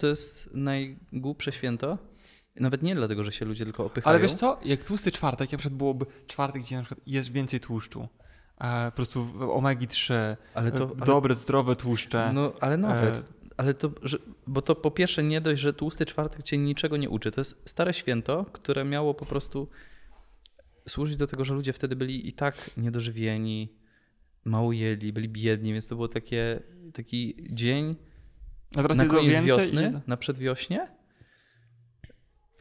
to jest najgłupsze święto. Nawet nie dlatego, że się ludzie tylko opychają. Ale wiesz co, jak tłusty czwartek, ja przykład byłoby czwartek, gdzie na przykład jest więcej tłuszczu, e, po prostu omegi 3, ale e, to, dobre, zdrowe tłuszcze. No, ale e, nawet, e, ale to, że, bo to po pierwsze nie dość, że tłusty czwartek cię niczego nie uczy. To jest stare święto, które miało po prostu służyć do tego, że ludzie wtedy byli i tak niedożywieni, mało jedli, byli biedni, więc to było takie, taki dzień a teraz na koniec wiosny, na przedwiośnie.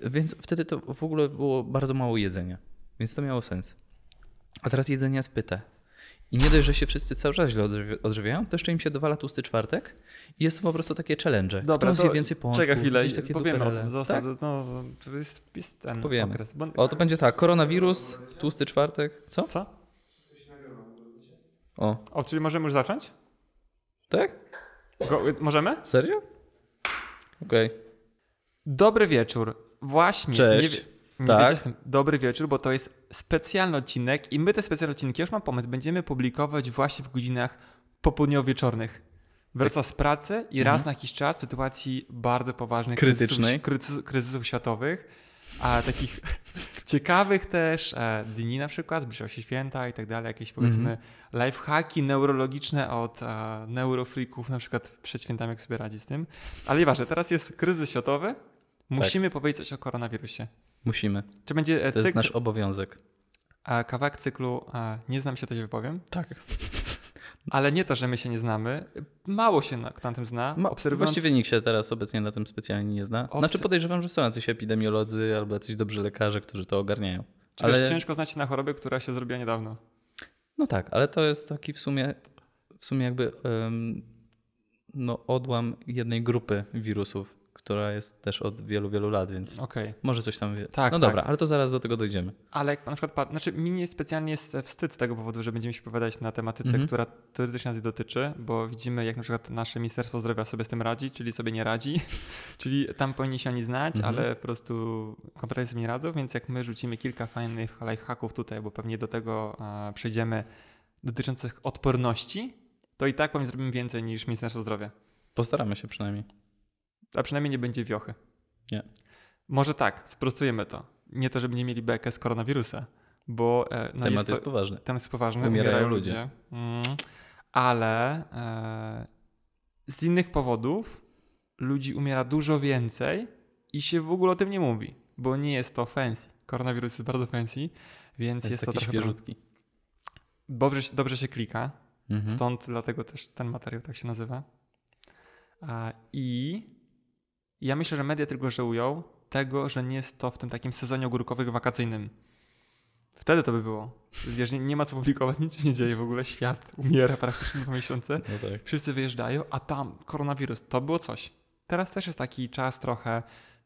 Więc wtedy to w ogóle było bardzo mało jedzenia. Więc to miało sens. A teraz jedzenie jest pyte. I nie dość, że się wszyscy cały czas źle odżywiają, to jeszcze im się dowala tłusty czwartek i jest to po prostu takie challenge. Dobra, Kto to więcej chwilę, jakieś takie powiemy duperele. o tym. Zostaw, tak? no, to jest, jest ten powiemy. okres. Bo... O, to będzie tak, koronawirus, tłusty czwartek, co? Co? O. o, czyli możemy już zacząć? Tak? Go, możemy? Serio? Okej. Okay. Dobry wieczór. Właśnie. Cześć. Nie, nie tak. wiecie, dobry wieczór, bo to jest specjalny odcinek i my te specjalne odcinki, już mam pomysł, będziemy publikować właśnie w godzinach popołudniowo-wieczornych. Wraca z pracy i raz mhm. na jakiś czas w sytuacji bardzo poważnych Krytycznej. kryzysów, kryzysów światowych a takich ciekawych też e, dni na przykład, zbliżają się święta i tak dalej, jakieś powiedzmy mm-hmm. lifehacki neurologiczne od e, na przykład przed świętami, jak sobie radzi z tym. Ale nieważne, teraz jest kryzys światowy, tak. musimy tak. powiedzieć coś o koronawirusie. Musimy. Czy będzie e, to cykl... jest nasz obowiązek. A e, kawałek cyklu, e, nie znam się, to się wypowiem. Tak ale nie to, że my się nie znamy. Mało się na, na tym zna. Ma, obserwując... Właściwie nikt się teraz obecnie na tym specjalnie nie zna. Obser... Znaczy podejrzewam, że są jacyś epidemiolodzy albo jacyś dobrzy lekarze, którzy to ogarniają. Czyli ale ciężko znać się na chorobę, która się zrobiła niedawno. No tak, ale to jest taki w sumie, w sumie jakby um, no odłam jednej grupy wirusów która jest też od wielu, wielu lat, więc okay. może coś tam. Tak, no tak. dobra, ale to zaraz do tego dojdziemy. Ale na przykład, znaczy mi nie specjalnie jest wstyd z tego powodu, że będziemy się opowiadać na tematyce, mm -hmm. która teoretycznie nas dotyczy, bo widzimy, jak na przykład nasze Ministerstwo Zdrowia sobie z tym radzi, czyli sobie nie radzi, czyli tam powinni się oni znać, mm -hmm. ale po prostu kompletnie sobie nie radzą, więc jak my rzucimy kilka fajnych lifehacków tutaj, bo pewnie do tego a, e, przejdziemy, dotyczących odporności, to i tak powiem zrobimy więcej niż Ministerstwo Zdrowia. Postaramy się przynajmniej a przynajmniej nie będzie wiochy. Nie. Może tak, sprostujemy to. Nie to, żeby nie mieli bekę z koronawirusa, bo... E, no temat jest, to, jest poważny. Temat jest poważny, umierają, umierają ludzie. ludzie. Mm, ale e, z innych powodów ludzi umiera dużo więcej i się w ogóle o tym nie mówi, bo nie jest to fancy. Koronawirus jest bardzo fancy, więc jest, jest to trochę... Świeżutki. Dobrze, dobrze się klika, mhm. stąd dlatego też ten materiał tak się nazywa. I ja myślę, że media tylko żałują tego, że nie jest to w tym takim sezonie ogórkowych wakacyjnym. Wtedy to by było. Wiesz, nie, nie, ma co publikować, nic się nie dzieje w ogóle, świat umiera praktycznie dwa miesiące. No tak. Wszyscy wyjeżdżają, a tam koronawirus, to było coś. Teraz też jest taki czas trochę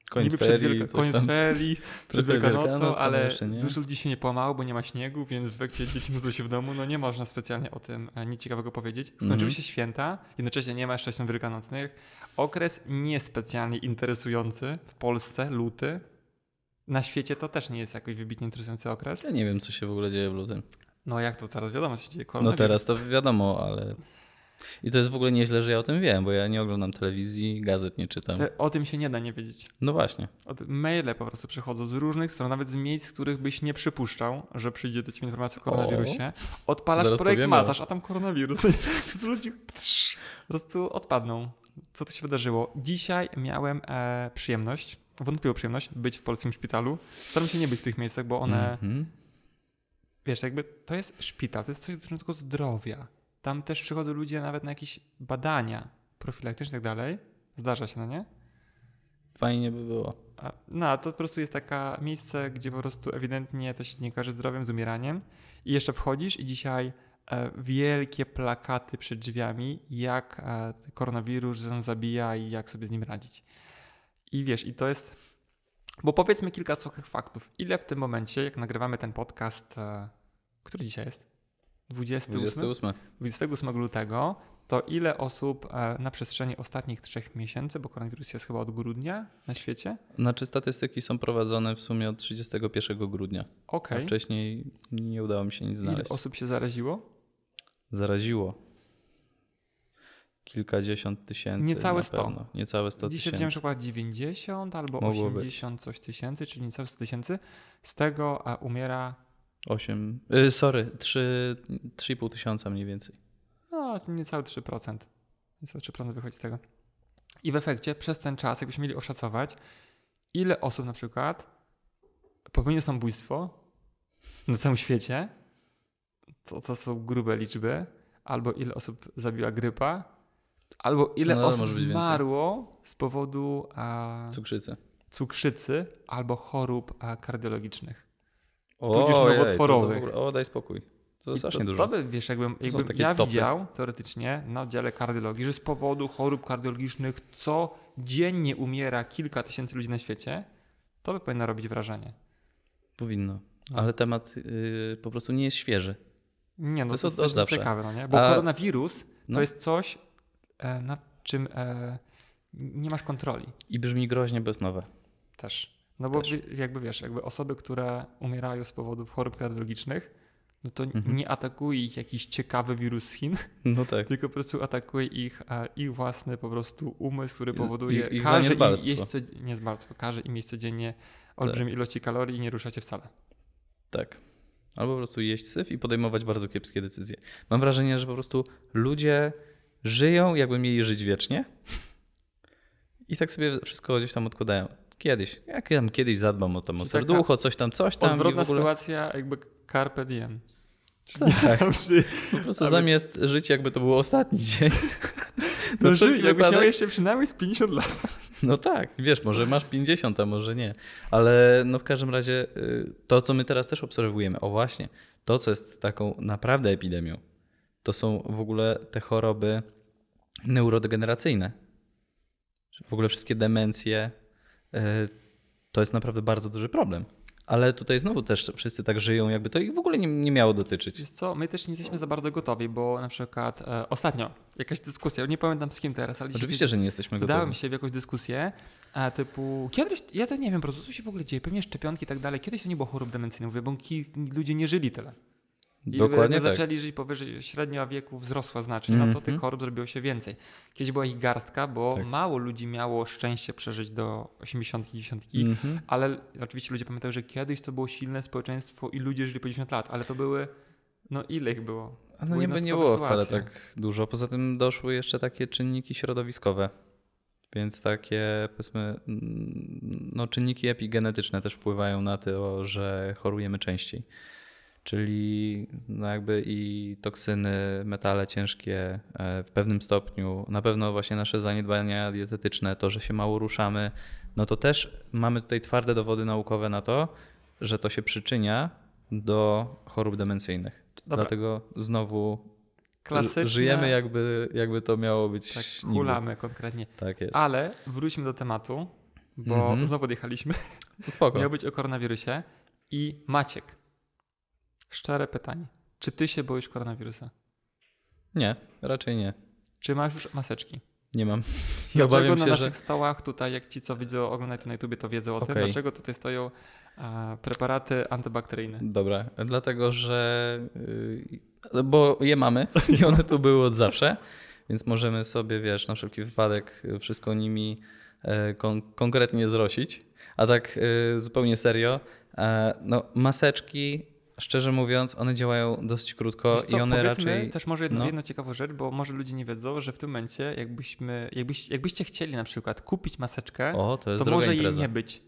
Koniec niby przed wielka, koniec ferii, przed Wielkanocą, ale dużo ludzi się nie pomało, bo nie ma śniegu, więc w efekcie dzieci nudzą się w domu. No nie można specjalnie o tym e, nic ciekawego powiedzieć. Skończyły mhm. się święta, jednocześnie nie ma jeszcze świąt wielkanocnych. Okres niespecjalnie interesujący w Polsce, luty. Na świecie to też nie jest jakoś wybitnie interesujący okres. Ja nie wiem, co się w ogóle dzieje w lutym. No jak to teraz wiadomo, co się dzieje? No teraz to wiadomo, ale i to jest w ogóle nieźle, że ja o tym wiem, bo ja nie oglądam telewizji, gazet nie czytam. O tym się nie da nie wiedzieć. No właśnie. Maile po prostu przychodzą z różnych stron, nawet z miejsc, których byś nie przypuszczał, że przyjdzie do ciebie informacja o koronawirusie. Odpalasz Zaraz projekt powiemy. masaż, a tam koronawirus. Ludzie po prostu odpadną. Co to się wydarzyło? Dzisiaj miałem e, przyjemność, wątpliwą przyjemność, być w polskim szpitalu. Staram się nie być w tych miejscach, bo one... Mm -hmm. Wiesz, jakby to jest szpital, to jest coś dotyczącego zdrowia tam też przychodzą ludzie nawet na jakieś badania profilaktyczne i tak dalej. Zdarza się, no nie? Fajnie by było. No, to po prostu jest taka miejsce, gdzie po prostu ewidentnie to się nie każe zdrowiem, z umieraniem. I jeszcze wchodzisz i dzisiaj e, wielkie plakaty przed drzwiami, jak e, koronawirus zabija i jak sobie z nim radzić. I wiesz, i to jest. Bo powiedzmy kilka suchych faktów. Ile w tym momencie, jak nagrywamy ten podcast, e, który dzisiaj jest? 28, 28. 28 lutego, to ile osób e, na przestrzeni ostatnich trzech miesięcy, bo koronawirus jest chyba od grudnia na świecie? Znaczy statystyki są prowadzone w sumie od 31 grudnia. Okay. A wcześniej nie udało mi się nic znaleźć. Ile osób się zaraziło? Zaraziło. Kilkadziesiąt tysięcy. Niecałe 100. Pewno. Niecałe 100 Dzisiaj tysięcy. Dzisiaj że chyba 90 albo Mogło 80 być. coś tysięcy, czyli niecałe 100 tysięcy. Z tego e, umiera 8, yy, sorry, 3,5 tysiąca mniej więcej. No, niecałe 3%. Niecałe 3% wychodzi z tego. I w efekcie przez ten czas, jakbyśmy mieli oszacować, ile osób na przykład popełniło samobójstwo na całym świecie, to, to są grube liczby, albo ile osób zabiła grypa, albo ile no, osób zmarło z powodu a, cukrzycy. cukrzycy albo chorób a, kardiologicznych tudzież nowotworowych. o, daj spokój. To jest strasznie to, dużo. To by, wiesz, jakbym, jakbym ja widział teoretycznie na dziale kardiologii, że z powodu chorób kardiologicznych co dziennie umiera kilka tysięcy ludzi na świecie, to by powinno robić wrażenie. Powinno. No. Ale temat yy, po prostu nie jest świeży. Nie, no to, to jest, to jest ciekawe, no nie? Bo A... koronawirus to no. jest coś, e, nad czym e, nie masz kontroli. I brzmi groźnie, bo jest nowe. Też. No bo Też. jakby wiesz, jakby osoby, które umierają z powodów chorób kardiologicznych, no to mhm. nie atakuje ich jakiś ciekawy wirus z Chin, no tak. tylko po prostu atakuje ich e, ich własny po prostu umysł, który powoduje, I, ich każe, im jeść codziennie, nie każe im jeść codziennie olbrzymie tak. ilości kalorii i nie ruszacie wcale. Tak. Albo po prostu jeść syf i podejmować bardzo kiepskie decyzje. Mam wrażenie, że po prostu ludzie żyją, jakby mieli żyć wiecznie i tak sobie wszystko gdzieś tam odkładają. Kiedyś. Ja tam kiedyś zadbam o to o serducho, coś tam, coś tam. Odwrotna ogóle... sytuacja jakby carpe diem. Tak. Przy... Tak. Po prostu aby... zamiast żyć jakby to był ostatni dzień. No, no żyj, jakbyś miał jeszcze przynajmniej z 50 lat. No tak, wiesz, może masz 50, a może nie. Ale no w każdym razie y, to, co my teraz też obserwujemy, o właśnie, to, co jest taką naprawdę epidemią, to są w ogóle te choroby neurodegeneracyjne. W ogóle wszystkie demencje, E, to jest naprawdę bardzo duży problem. Ale tutaj znowu też wszyscy tak żyją, jakby to ich w ogóle nie, nie miało dotyczyć. Wiesz co, my też nie jesteśmy za bardzo gotowi, bo na przykład e, ostatnio jakaś dyskusja, nie pamiętam z kim teraz, ale Oczywiście, że nie jesteśmy gotowi. Wdałem się w jakąś dyskusję a, e, typu, kiedyś, ja to nie wiem, po prostu co się w ogóle dzieje, pewnie szczepionki i tak dalej, kiedyś to nie było chorób demencyjnych, bo ludzie nie żyli tyle. I Dokładnie tak. zaczęli żyć powyżej średnia wieku wzrosła znacznie, mm -hmm. no to tych mhm. chorób zrobiło się więcej. Kiedyś była ich garstka, bo tak. mało ludzi miało szczęście przeżyć do 80 90 mm -hmm. ale oczywiście ludzie pamiętają, że kiedyś to było silne społeczeństwo i ludzie żyli po 10 lat, ale to były no ile ich było? A no niby nie było sytuacja. wcale tak dużo. Poza tym doszły jeszcze takie czynniki środowiskowe. Więc takie, powiedzmy, no, czynniki epigenetyczne też wpływają na to, że chorujemy częściej czyli no jakby i toksyny, metale ciężkie e, w pewnym stopniu, na pewno właśnie nasze zaniedbania dietetyczne, to, że się mało ruszamy, no to też mamy tutaj twarde dowody naukowe na to, że to się przyczynia do chorób demencyjnych. Dobra. Dlatego znowu Klasyczne. żyjemy jakby, jakby to miało być. Tak, kulamy niby. konkretnie. Tak jest. Ale wróćmy do tematu, bo mm -hmm. znowu odjechaliśmy. Spoko. Miał być o koronawirusie i Maciek Szczere pytanie. Czy ty się boisz koronawirusa? Nie, raczej nie. Czy masz już maseczki? Nie mam. Ja dlaczego się, na naszych że... stołach tutaj, jak ci co widzą, oglądają na YouTube to wiedzą o okay. tym, dlaczego tutaj stoją a, preparaty antybakteryjne? Dobra, dlatego że... Yy, bo je mamy i one tu były od zawsze, więc możemy sobie, wiesz, na wszelki wypadek wszystko nimi e, kon konkretnie zrosić. A tak yy, zupełnie serio, e, no, maseczki szczerze mówiąc, one działają dość krótko co, i one raczej. Też może jedno, no. jedno ciekawą rzecz, bo może ludzie nie wiedzą, że w tym momencie, jakbyśmy, jakbyś, jakbyście chcieli na przykład kupić maseczkę, o, to, to może impreza. jej nie być.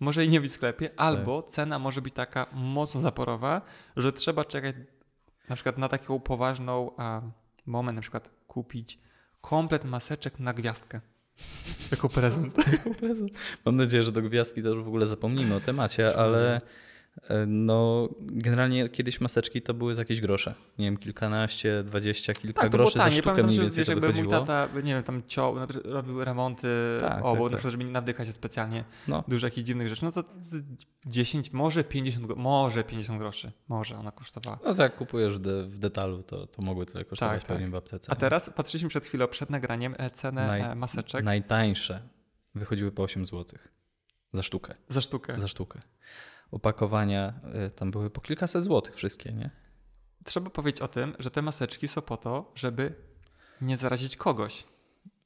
Może jej nie być w sklepie, albo tak. cena może być taka mocno zaporowa, że trzeba czekać na przykład na taką poważną a, moment, na przykład kupić komplet maseczek na gwiazdkę. Jako prezent. Mam nadzieję, że do gwiazdki to już w ogóle zapomnimy o temacie, ale E, no, generalnie kiedyś maseczki to były za jakieś grosze. Nie wiem, kilkanaście, dwadzieścia, kilka tak, groszy tanie. za sztukę Pamiętam, mniej więcej wiesz, to jakby wychodziło. mój tata, nie wiem, tam ciął, robił remonty tak, obu, tak, na tak. przykład, tak. żeby nie nawdychać się specjalnie no. dużo jakichś dziwnych rzeczy. No to 10, może 50, może 50 groszy, może ona kosztowała. No tak, kupujesz de, w detalu, to, to mogły tyle kosztować tak, pewnie tak. w aptece. A no. teraz patrzyliśmy przed chwilą, przed nagraniem, e, cenę Naj, e, maseczek. Najtańsze wychodziły po 8 zł. Za sztukę. Za sztukę. Za sztukę opakowania y, tam były po kilkaset złotych wszystkie, nie? Trzeba powiedzieć o tym, że te maseczki są po to, żeby nie zarazić kogoś.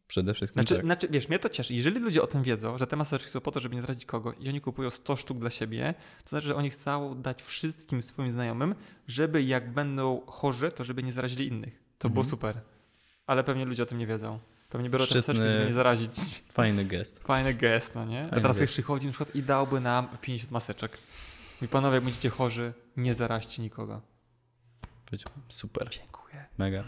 Przede wszystkim znaczy, tak. znaczy, wiesz, mnie to cieszy. Jeżeli ludzie o tym wiedzą, że te maseczki są po to, żeby nie zarazić kogo i oni kupują 100 sztuk dla siebie, to znaczy, że oni chcą dać wszystkim swoim znajomym, żeby jak będą chorzy, to żeby nie zarazili innych. To mhm. było super. Ale pewnie ludzie o tym nie wiedzą. Pewnie biorę Szczytny, ten maseczki, żeby nie zarazić. Fajny gest. Fajny gest, no nie? Fajny A teraz gest. ktoś przychodzi na przykład i dałby nam 50 maseczek. I panowie, jak będziecie chorzy, nie zaraźcie nikogo. Super. Dziękuję. Mega.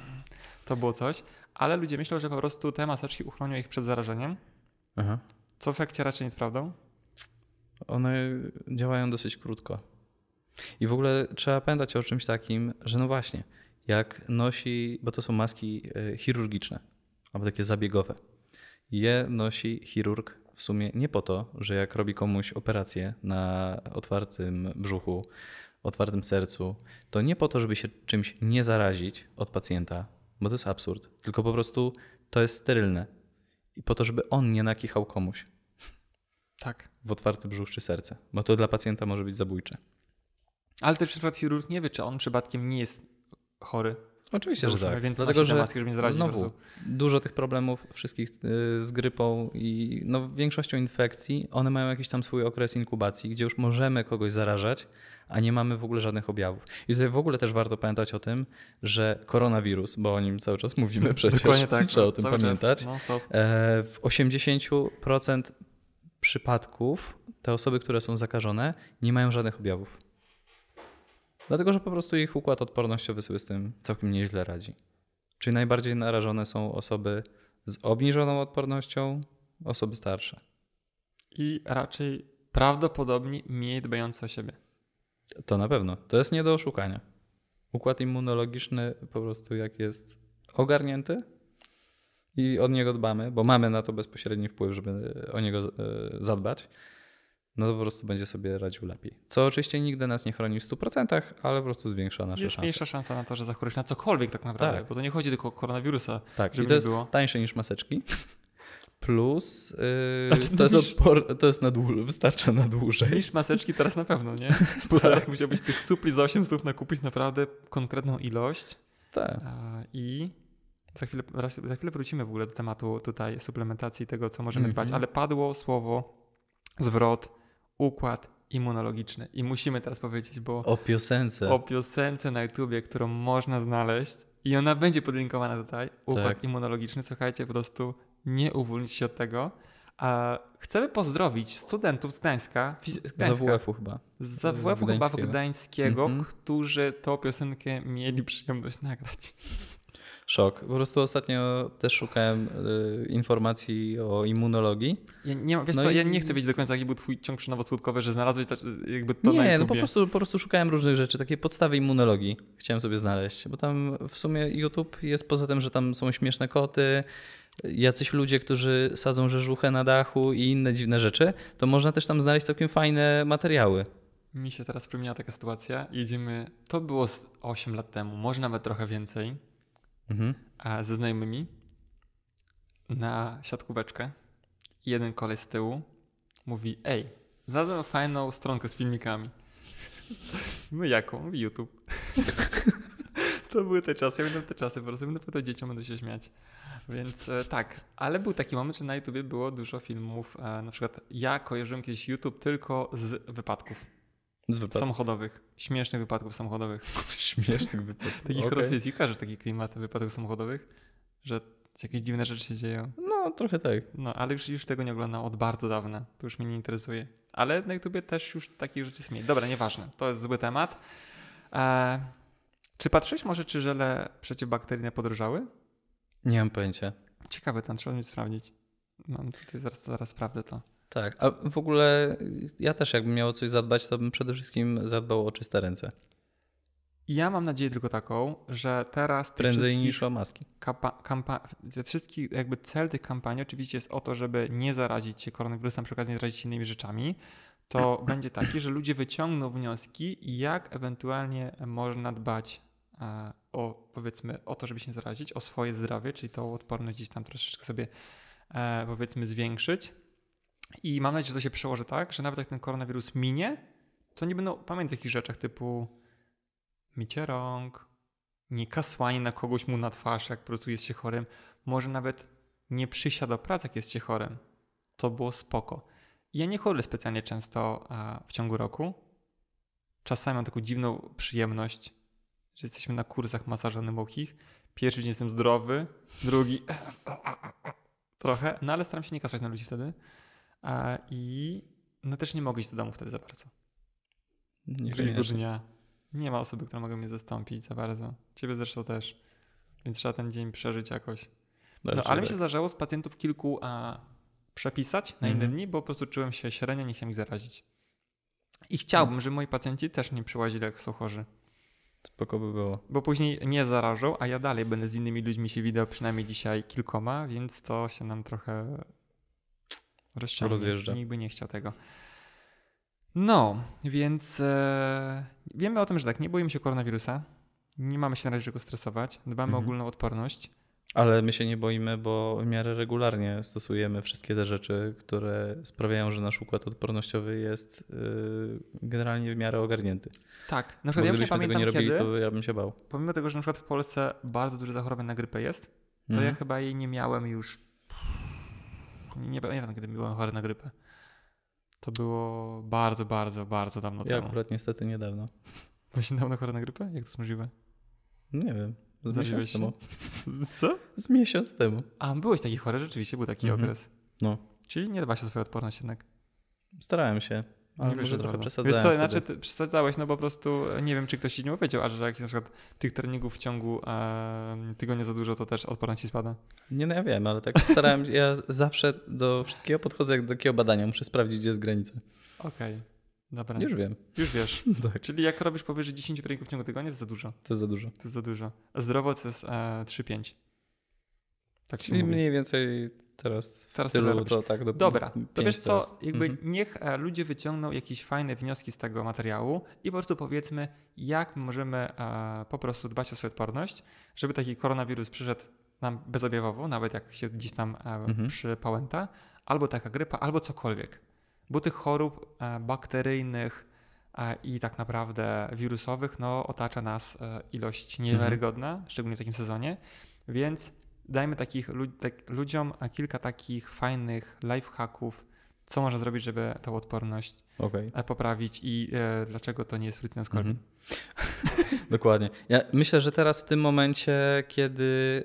To było coś. Ale ludzie myślą, że po prostu te maseczki uchronią ich przed zarażeniem. Aha. Co w efekcie raczej nie jest prawdą? One działają dosyć krótko. I w ogóle trzeba pamiętać o czymś takim, że no właśnie, jak nosi, bo to są maski e, chirurgiczne albo takie zabiegowe. Je nosi chirurg w sumie nie po to, że jak robi komuś operację na otwartym brzuchu, otwartym sercu, to nie po to, żeby się czymś nie zarazić od pacjenta, bo to jest absurd, tylko po prostu to jest sterylne. I po to, żeby on nie nakichał komuś. Tak. W otwarty brzuch czy serce, bo to dla pacjenta może być zabójcze. Ale też przykład chirurg nie wie, czy on przypadkiem nie jest chory Oczywiście, że tak. Więc Dlatego, że maski, żeby nie znowu, dużo tych problemów wszystkich y, z grypą i no, większością infekcji, one mają jakiś tam swój okres inkubacji, gdzie już możemy kogoś zarażać, a nie mamy w ogóle żadnych objawów. I tutaj w ogóle też warto pamiętać o tym, że koronawirus, bo o nim cały czas mówimy przecież, Dokładnie tak, trzeba o tym pamiętać, no, e, w 80% przypadków te osoby, które są zakażone, nie mają żadnych objawów. Dlatego, że po prostu ich układ odpornościowy sobie z tym całkiem nieźle radzi. Czyli najbardziej narażone są osoby z obniżoną odpornością, osoby starsze. I raczej prawdopodobnie mniej dbające o siebie. To na pewno. To jest nie do oszukania. Układ immunologiczny po prostu jak jest ogarnięty i od niego dbamy, bo mamy na to bezpośredni wpływ, żeby o niego e, zadbać, no to po prostu będzie sobie radził lepiej. Co oczywiście nigdy nas nie chroni w 100%, ale po prostu zwiększa nasze Jest szanse. Jest mniejsza szansa na to, że zachorujesz na cokolwiek tak naprawdę, tak. bo to nie chodzi tylko o koronawirusa. Tak, żeby I to jest było. tańsze niż maseczki. Plus yy, znaczy, to, jest odpor... to jest na dłu... wystarcza na dłużej. Niż maseczki teraz na pewno, nie? Bo tak. teraz musiałbyś tych supli za 8 zł nakupić naprawdę konkretną ilość. Tak. I za chwilę, za chwilę wrócimy w ogóle do tematu tutaj suplementacji, tego co możemy mm -hmm. dbać, mhm. ale padło słowo zwrot układ immunologiczny. I musimy teraz powiedzieć, bo. O piosence. O piosence na YouTubie, którą można znaleźć i ona będzie podlinkowana tutaj. Układ tak. immunologiczny. Słuchajcie, po prostu nie uwolnić się od tego. A chcemy pozdrowić studentów z Gdańska. z WF-u chyba. Z WF-u chyba gdańskiego, gdańskiego mm -hmm. którzy tą piosenkę mieli przyjemność nagrać szok. Po prostu ostatnio też szukałem y, informacji o immunologii. Ja nie, wiesz no co, ja nie chcę wiedzieć do końca, jaki był twój ciąg przynowoskutkowy, że znalazłeś to, jakby to nie, na Nie, no po prostu, po prostu szukałem różnych rzeczy, takie podstawy immunologii chciałem sobie znaleźć, bo tam w sumie YouTube jest poza tym, że tam są śmieszne koty, jacyś ludzie, którzy sadzą rzeżuchę na dachu i inne dziwne rzeczy, to można też tam znaleźć całkiem fajne materiały. Mi się teraz przypomniała taka sytuacja. Jedziemy, to było 8 lat temu, może nawet trochę więcej mhm. ze znajomymi na siatkóweczkę. Jeden kolej z tyłu mówi, ej, znalazłem fajną stronkę z filmikami. My jaką? YouTube. to były te czasy, ja będę te czasy po prostu, będę to dzieciom, będę się śmiać. Więc e, tak, ale był taki moment, że na YouTubie było dużo filmów, e, na przykład ja kojarzyłem kiedyś YouTube tylko z wypadków samochodowych. Śmiesznych wypadków samochodowych. Śmiesznych wypadków. Takich okay. rosyjskich kojarzy taki klimat wypadków samochodowych, że jakieś dziwne rzeczy się dzieją. No, trochę tak. No, ale już, już tego nie oglądam od bardzo dawna. To już mnie nie interesuje. Ale na YouTubie też już takich rzeczy jest Dobra, nieważne. To jest zły temat. Eee, czy patrzyłeś może, czy żele przeciwbakteryjne podrożały? Nie mam pojęcia. Ciekawe, tam trzeba mi sprawdzić. Mam tutaj, zaraz, zaraz sprawdzę to. Tak, a w ogóle ja też jakbym miał coś zadbać, to bym przede wszystkim zadbał o czyste ręce. Ja mam nadzieję tylko taką, że teraz. Prędzej niż o maski. Kampa- wszystkich, jakby cel tych kampanii oczywiście jest o to, żeby nie zarazić się koronawirusem, przy okazji nie zarazić się innymi rzeczami. To będzie taki, że ludzie wyciągną wnioski, jak ewentualnie można dbać e, o, powiedzmy, o to, żeby się zarazić, o swoje zdrowie, czyli tą odporność gdzieś tam troszeczkę sobie, e, powiedzmy, zwiększyć i mam nadzieję, że to się przełoży tak, że nawet jak ten koronawirus minie, to nie będą pamiętać takich rzeczach typu mycie rąk, nie kasłanie na kogoś mu na twarz, jak po prostu jest się chorym, może nawet nie przyjścia do pracy, jak jest się chorym. To było spoko. Ja nie choruję specjalnie często e, w ciągu roku. Czasami mam taką dziwną przyjemność, że jesteśmy na kursach masażu głębokich. Pierwszy dzień jestem zdrowy, drugi trochę, no ale staram się nie kasłać na ludzi wtedy. A I no też nie mogę iść do domu wtedy za bardzo. Nie Drugiego dnia nie ma osoby, która mogła mnie zastąpić za bardzo. Ciebie zresztą też. Więc trzeba ten dzień przeżyć jakoś. No, ale mi tak. się zdarzało z pacjentów kilku a, przepisać na mhm. inne dni, bo po prostu czułem się średnio, nie chciałem ich zarazić. I chciałbym, żeby moi pacjenci też nie przyłazili, jak są chorzy. Spoko by było. Bo później nie zarażą, a ja dalej będę z innymi ludźmi się widział, przynajmniej dzisiaj kilkoma, więc to się nam trochę rozciągnie. Rozjeżdża. Nikt by nie chciał tego. No, więc e, wiemy o tym, że tak, nie boimy się koronawirusa, nie mamy się na razie czego stresować, dbamy mhm. o ogólną odporność. Ale my się nie boimy, bo w miarę regularnie stosujemy wszystkie te rzeczy, które sprawiają, że nasz układ odpornościowy jest yy, generalnie w miarę ogarnięty. Tak, na przykład bo ja już nie pamiętam tego nie robili, kiedy, to ja bym się bał. Pomimo tego, że na przykład w Polsce bardzo dużo zachorowań na grypę jest, to mhm. ja chyba jej nie miałem już nie pamiętam, kiedy byłem chory na grypę. To było bardzo, bardzo, bardzo dawno ja temu. Ja akurat niestety niedawno. Byłeś niedawno chory na grypę? Jak to jest możliwe? Nie wiem. Z miesiąc temu. Co? Z miesiąc temu. A, byłeś taki chory, rzeczywiście był taki mhm. okres. No. Czyli nie dba się o swoją odporność jednak. Starałem się. Ale nie może trochę przesadzałem Wiesz co, znaczy przesadzałeś, no bo po prostu e, nie wiem, czy ktoś ci nie powiedział, a że jak na przykład tych treningów w ciągu e, tygodnia za dużo, to też odporność ci spada? Nie, no ja wiem, ale tak starałem ja zawsze do wszystkiego podchodzę, jak do takiego badania, muszę sprawdzić, gdzie jest granica. Okej. Okay. Dobra. Już wiem. Już wiesz. tak. Czyli jak robisz powyżej 10 treningów w ciągu tygodnia, to jest za dużo. To jest za dużo. To jest za dużo. A zdrowo to jest e, 3-5. Tak się Czyli mówi. mniej więcej teraz w teraz tylu to tak do Dobra, to wiesz co, teraz. jakby mhm. niech e, ludzie wyciągną jakieś fajne wnioski z tego materiału i po prostu powiedzmy, jak możemy e, po prostu dbać o swoją odporność, żeby taki koronawirus przyszedł nam bezobjawowo, nawet jak się gdzieś tam e, mhm. przypałęta, albo taka grypa, albo cokolwiek. Bo tych chorób bakteryjnych i tak naprawdę wirusowych no, otacza nas ilość mhm. niewiarygodna, mhm. szczególnie w takim sezonie, więc dajmy takich tak, ludziom a kilka takich fajnych lifehacków, co można zrobić, żeby tą odporność okay. E, poprawić i e, dlaczego to nie jest rutyna z Mm-hmm. Dokładnie. Ja myślę, że teraz w tym momencie, kiedy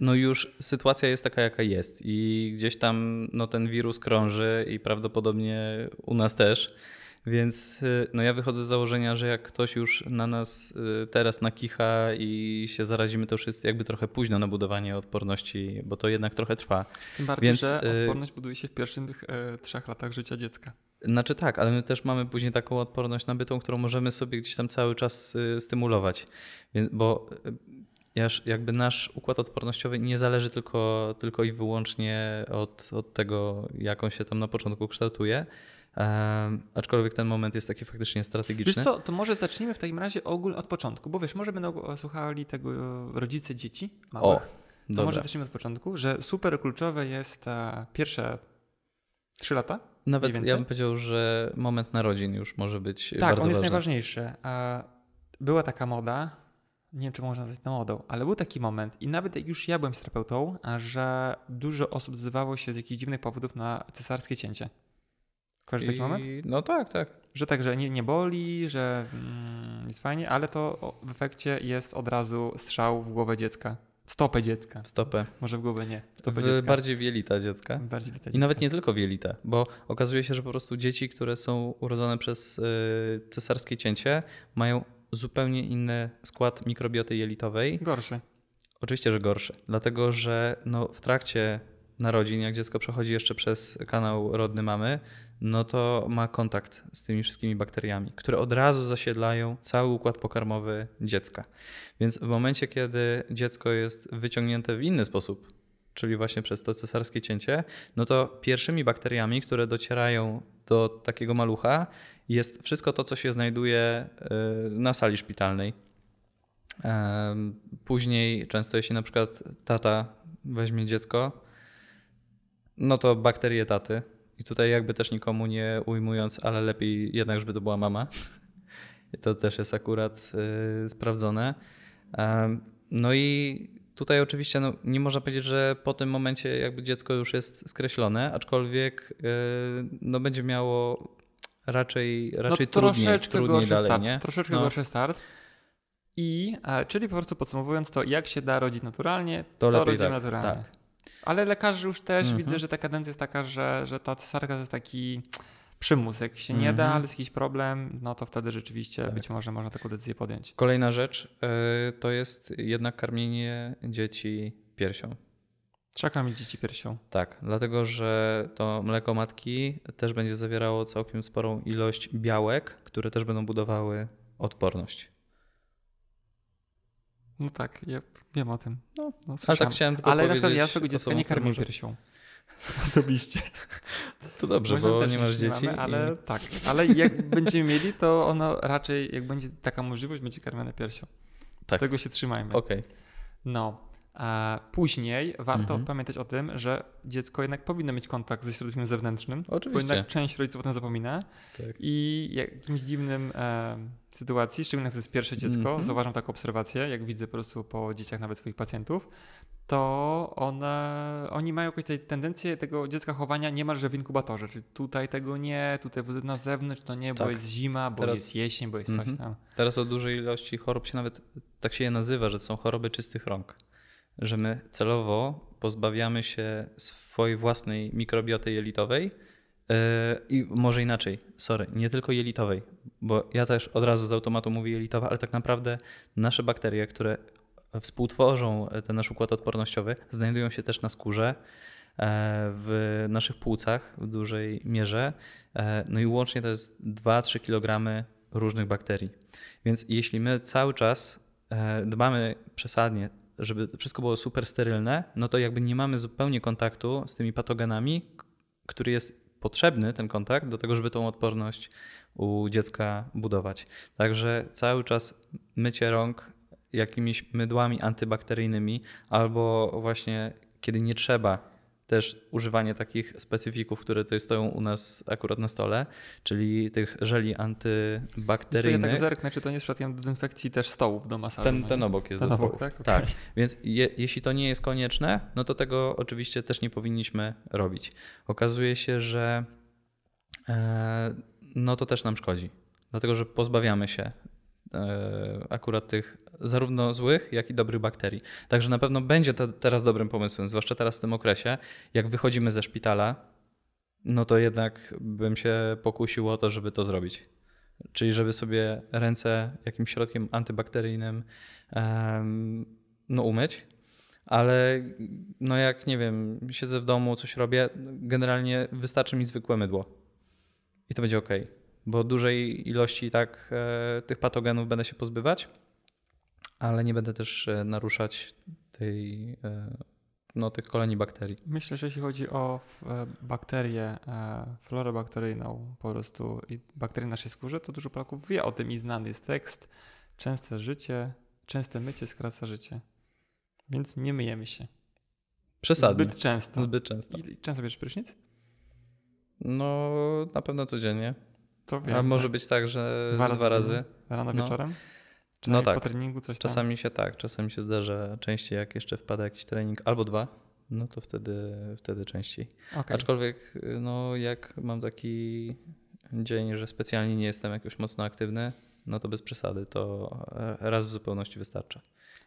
no już sytuacja jest taka, jaka jest i gdzieś tam no, ten wirus krąży i prawdopodobnie u nas też, więc y, no ja wychodzę z założenia, że jak ktoś już na nas y, teraz nakicha i się zarazimy, to już jest jakby trochę późno na budowanie odporności, bo to jednak trochę trwa. Tym bardziej, Więc, że y, odporność buduje się w pierwszych e, trzech latach życia dziecka. Znaczy tak, ale my też mamy później taką odporność nabytą, którą możemy sobie gdzieś tam cały czas stymulować. Bo jakby nasz układ odpornościowy nie zależy tylko, tylko i wyłącznie od, od tego, jaką się tam na początku kształtuje Um, aczkolwiek ten moment jest taki faktycznie strategiczny. Wiesz co, to może zacznijmy w takim razie ogólnie od początku, bo wiesz, może będą słuchali tego e, rodzice dzieci małe. O, to może zacznijmy od początku, że super kluczowe jest e, pierwsze trzy lata. Nawet ja bym powiedział, że moment narodzin już może być tak, bardzo Tak, on jest ważny. najważniejszy. E, była taka moda, nie wiem, czy można nazwać to modą, ale był taki moment i nawet jak już ja byłem terapeutą, że dużo osób zdawało się z jakichś dziwnych powodów na cesarskie cięcie każdy taki moment? No tak, tak. Że tak, że nie, nie boli, że mm, jest fajnie, ale to w efekcie jest od razu strzał w głowę dziecka. W stopę dziecka. W stopę. Może w głowę nie. W stopę w, dziecka. Bardziej wielita dziecka. Bardziej I nawet nie tylko wielita, bo okazuje się, że po prostu dzieci, które są urodzone przez y, cesarskie cięcie, mają zupełnie inny skład mikrobioty jelitowej. Gorszy. Oczywiście, że gorszy. Dlatego, że no, w trakcie narodzin, jak dziecko przechodzi jeszcze przez kanał rodny mamy, no to ma kontakt z tymi wszystkimi bakteriami, które od razu zasiedlają cały układ pokarmowy dziecka. Więc w momencie, kiedy dziecko jest wyciągnięte w inny sposób, czyli właśnie przez to cesarskie cięcie, no to pierwszymi bakteriami, które docierają do takiego malucha, jest wszystko to, co się znajduje y, na sali szpitalnej. Później, często jeśli na przykład tata weźmie dziecko, no to bakterie taty i tutaj jakby też nikomu nie ujmując, ale lepiej jednak, żeby to była mama. to też jest akurat y, sprawdzone. no i tutaj oczywiście no, nie można powiedzieć, że po tym momencie jakby dziecko już jest skreślone, aczkolwiek y, no, będzie miało raczej, no, raczej no, trudniej, troszeczkę trudniej gorszy dalej, start, nie? Troszeczkę no. gorszy start. I, e, czyli po prostu podsumowując to, jak się da rodzić naturalnie, to, to lepiej tak, naturalnie. Tak. Ale lekarzy już też mhm. widzę, że ta kadencja jest taka, że, że ta cesarka to jest taki przymus. Jak się nie da, mhm. ale jest jakiś problem, no to wtedy rzeczywiście tak. być może można taką decyzję podjąć. Kolejna rzecz yy, to jest jednak karmienie dzieci piersią. Trzeba karmić dzieci piersią. Tak, dlatego że to mleko matki też będzie zawierało całkiem sporą ilość białek, które też będą budowały odporność. No tak, ja Wiem o tym. No, no Ale tak chciałem tylko Ale na przykład ja swojego dziecka nie karmię piersią. Osobiście. To dobrze, Można bo nie masz dzieci. Mamy, ale i... tak, ale jak będziemy mieli, to ono raczej, jak będzie taka możliwość, będzie karmione piersią. Tak. Tego się trzymajmy. Okej. Okay. No. A później warto mhm. pamiętać o tym, że dziecko jednak powinno mieć kontakt ze środowiskiem zewnętrznym. Oczywiście. Bo jednak część rodziców o tym zapomina. Tak. I jakimś dziwnym e, sytuacji, szczególnie jak to jest pierwsze dziecko, mhm. zauważam taką obserwację, jak widzę po prostu po dzieciach nawet swoich pacjentów, to one, oni mają jakąś tendencję tego dziecka chowania niemalże w inkubatorze. Czyli tutaj tego nie, tutaj na zewnątrz to nie, tak. bo jest zima, bo Teraz... jest jesień, bo jest mhm. coś tam. Teraz o dużej ilości chorób się nawet tak się je nazywa, że są choroby czystych rąk że my celowo pozbawiamy się swojej własnej mikrobioty jelitowej e, i może inaczej, sorry, nie tylko jelitowej, bo ja też od razu z automatu mówię jelitowa, ale tak naprawdę nasze bakterie, które współtworzą ten nasz układ odpornościowy, znajdują się też na skórze, e, w naszych płucach w dużej mierze. E, no i łącznie to jest 2-3 kg różnych bakterii. Więc jeśli my cały czas dbamy przesadnie żeby wszystko było super sterylne, no to jakby nie mamy zupełnie kontaktu z tymi patogenami, który jest potrzebny, ten kontakt, do tego, żeby tą odporność u dziecka budować. Także cały czas mycie rąk jakimiś mydłami antybakteryjnymi albo właśnie kiedy nie trzeba też używanie takich specyfików, które tutaj stoją u nas akurat na stole, czyli tych żeli antybakteryjnych. Co, ja tak zerknę, czy to nie jest przypadkiem dezynfekcji też stołów do masażu? Ten, no ten obok jest ten do obok, Tak, okay. tak. więc je, jeśli to nie jest konieczne, no to tego oczywiście też nie powinniśmy robić. Okazuje się, że e, no to też nam szkodzi, dlatego że pozbawiamy się e, akurat tych zarówno złych, jak i dobrych bakterii. Także na pewno będzie to teraz dobrym pomysłem, zwłaszcza teraz w tym okresie, jak wychodzimy ze szpitala, no to jednak bym się pokusił o to, żeby to zrobić. Czyli żeby sobie ręce jakimś środkiem antybakteryjnym no, umyć, ale no jak nie wiem, siedzę w domu, coś robię, generalnie wystarczy mi zwykłe mydło i to będzie ok, bo dużej ilości tak e, tych patogenów będę się pozbywać ale nie będę też e, naruszać tej, e, no, tych kolonii bakterii. Myślę, że jeśli chodzi o e, bakterię, florę bakteryjną po prostu i bakterie naszej skórze, to dużo Polaków wie o tym i znany jest tekst. Częste życie, częste mycie skraca życie. Więc nie myjemy się. Przesadnie. Zbyt często. Zbyt często. I często bierzesz prysznic? No, na pewno codziennie. To wiem, A może tak. być tak, że dwa razy. Dwa razy. Rano no. wieczorem? Czy no tak. po treningu coś tam? Czasami się tak, czasami się zdarza częściej, jak jeszcze wpada jakiś trening albo dwa, no to wtedy, wtedy częściej. Okay. Aczkolwiek, no jak mam taki dzień, że specjalnie nie jestem jakoś mocno aktywny, no to bez przesady, to e, raz w zupełności wystarcza.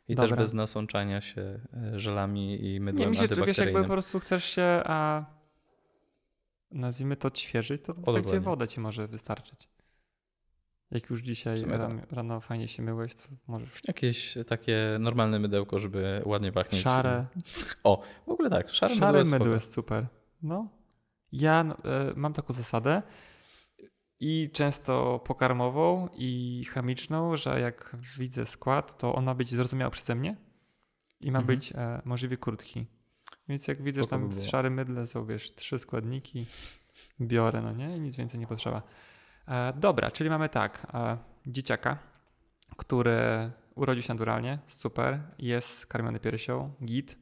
I Dobra. też bez nasączania się e, żelami i mydłem Nie, mi się, jakby po prostu chcesz się, a nazwijmy to odświeżyć, to gdzie woda ci może wystarczyć. Jak już dzisiaj rano, tak. rano fajnie się myłeś, to możesz. Jakieś takie normalne mydełko, żeby ładnie pachnieć. Szare. O, w ogóle tak, szare, szare mydło, mydło jest, super. No. Ja y, mam taką zasadę i często pokarmową i chemiczną, że jak widzę skład, to on ma być zrozumiały przeze mnie i ma mhm. być y, możliwie krótki. Więc jak widzę, że tam w szarym mydle są, wiesz, trzy składniki, biorę, no nie? I nic więcej nie potrzeba. E, dobra, czyli mamy tak, e, dzieciaka, który urodził się naturalnie, super, jest karmiony piersią, git,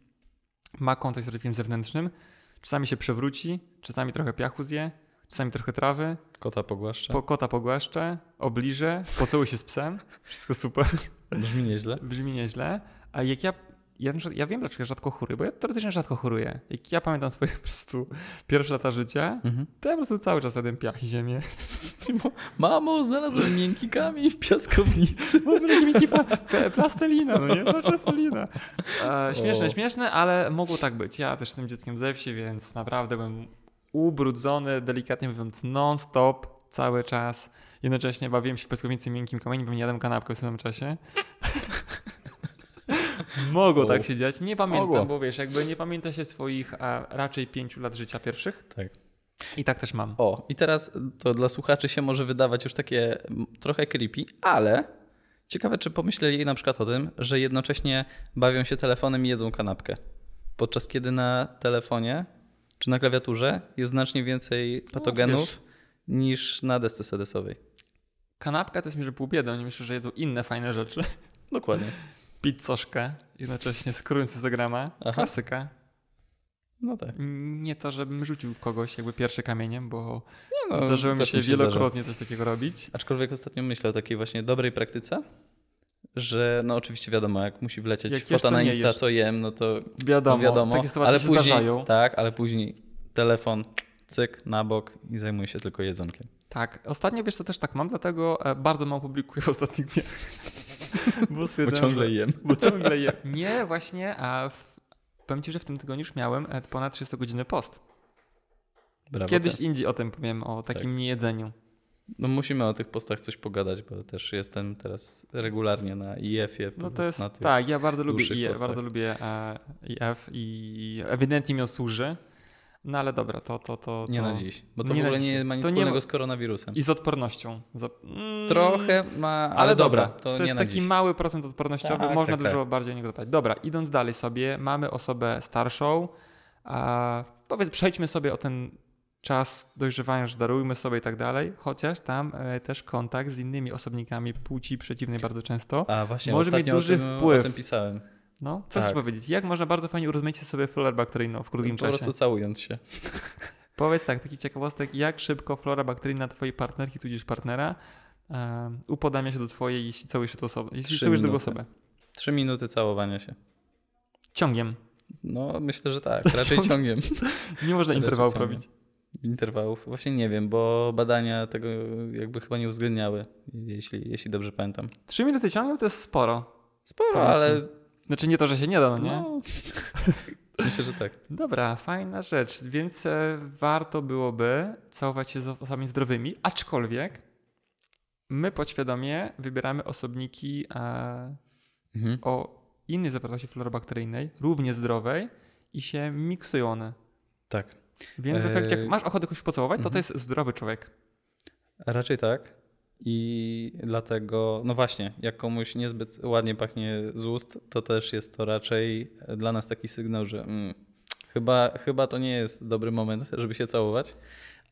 ma kontakt z rodownikiem zewnętrznym, czasami się przewróci, czasami trochę piachu zje, czasami trochę trawy. Kota pogłaszczę. Po, kota pogłaszczę, obliżę, pocałuję się z psem, wszystko super. Brzmi nieźle. Brzmi nieźle. A jak ja ja, ja wiem, dlaczego rzadko choruję, bo ja teoretycznie rzadko choruję. Jak ja pamiętam swoje po prostu pierwsze lata życia, mm -hmm. to ja po prostu cały czas jadłem piach i ziemię. Mamo, znalazłem miękki kamień w piaskownicy. plastelina, no nie? Plastelina. E, śmieszne, o. śmieszne, ale mogło tak być. Ja też jestem dzieckiem ze wsi, więc naprawdę byłem ubrudzony, delikatnie mówiąc, non-stop, cały czas. Jednocześnie bawiłem się w piaskownicy miękkim kamieniem, bo nie jadłem kanapkę w tym czasie. Mogło tak się dziać. Nie pamiętam, Mogło. bo wiesz, jakby nie pamięta się swoich a raczej pięciu lat życia pierwszych. Tak. I tak też mam. O, i teraz to dla słuchaczy się może wydawać już takie trochę creepy, ale ciekawe, czy pomyśleli na przykład o tym, że jednocześnie bawią się telefonem i jedzą kanapkę. Podczas kiedy na telefonie czy na klawiaturze jest znacznie więcej no, patogenów no, niż na desce sedesowej. Kanapka to jest że pół biedy, oni myślą, że jedzą inne fajne rzeczy. Dokładnie. pizzoszkę, jednocześnie skrót Instagrama. Aha. Klasyka. No tak. Mm, nie to, żebym rzucił kogoś jakby pierwszy kamieniem, bo nie, no, zdarzyło mi się, się wielokrotnie zdarza. coś takiego robić. Aczkolwiek ostatnio myślę o takiej właśnie dobrej praktyce, że no oczywiście wiadomo, jak musi wlecieć jak fota na Insta, co jem, no to wiadomo, no wiadomo takie sytuacje ale się później, zdarzają. Tak, ale później telefon, cyk, na bok i zajmuję się tylko jedzonkiem. Tak, ostatnio wiesz co też tak mam, dlatego e, bardzo mało publikuję w ostatnich dniach. Bo, bo ciągle jem. Bo ciągle jem. Nie, właśnie, a w, powiem ci, że w tym tygodniu już miałem e, ponad 300 godziny post. Brawo Kiedyś te. indziej o tym powiem, o takim tak. niejedzeniu. No musimy o tych postach coś pogadać, bo też jestem teraz regularnie na IF-ie. No to jest, na tak, ja bardzo lubię IF, bardzo lubię e, IF i ewidentnie mi on służy. No ale dobra, to. to, to, to nie na dziś, bo to nie w ogóle nie ma nic wspólnego ma... z koronawirusem. I z odpornością. Mm, Trochę ma, ale, ale dobra, dobra, To, to jest taki dziś. mały procent odpornościowy, tak, można tak, dużo tak. bardziej niego zapytać. Dobra, idąc dalej sobie, mamy osobę starszą. A, powiedz, przejdźmy sobie o ten czas dojrzewania, że darujmy sobie i tak dalej, chociaż tam e, też kontakt z innymi osobnikami płci przeciwnej bardzo często A, właśnie, może mieć duży o tym, wpływ. O tym pisałem. No, co tak. chcesz powiedzieć? Jak można bardzo fajnie urozmaicić sobie florę bakteryjną w krótkim po czasie? Po prostu całując się. Powiedz tak, taki ciekawostek, jak szybko flora bakteryjna twojej partnerki, tudzież partnera um, upodamia się do twojej, jeśli całujesz tę osobę, jeśli Trzy całujesz drugą osobę? Trzy minuty całowania się. Ciągiem. No, myślę, że tak. Raczej ciągiem. Nie można interwałów robić. Interwałów? Właśnie nie wiem, bo badania tego jakby chyba nie uwzględniały, jeśli, jeśli dobrze pamiętam. Trzy minuty ciągiem to jest sporo. Sporo, ale znaczy nie to, że się nie da, no nie? No. Myślę, że tak. Dobra, fajna rzecz. Więc e, warto byłoby całować się z osobami zdrowymi, aczkolwiek my podświadomie wybieramy osobniki e, mhm. o innej zawartości florobakteryjnej, równie zdrowej i się miksują one. Tak. Więc w efekcie, jak e, masz ochotę kogoś pocałować, to mhm. to jest zdrowy człowiek. Raczej tak. I dlatego, no właśnie, jak komuś niezbyt ładnie pachnie z ust, to też jest to raczej dla nas taki sygnał, że mm, chyba, chyba to nie jest dobry moment, żeby się całować.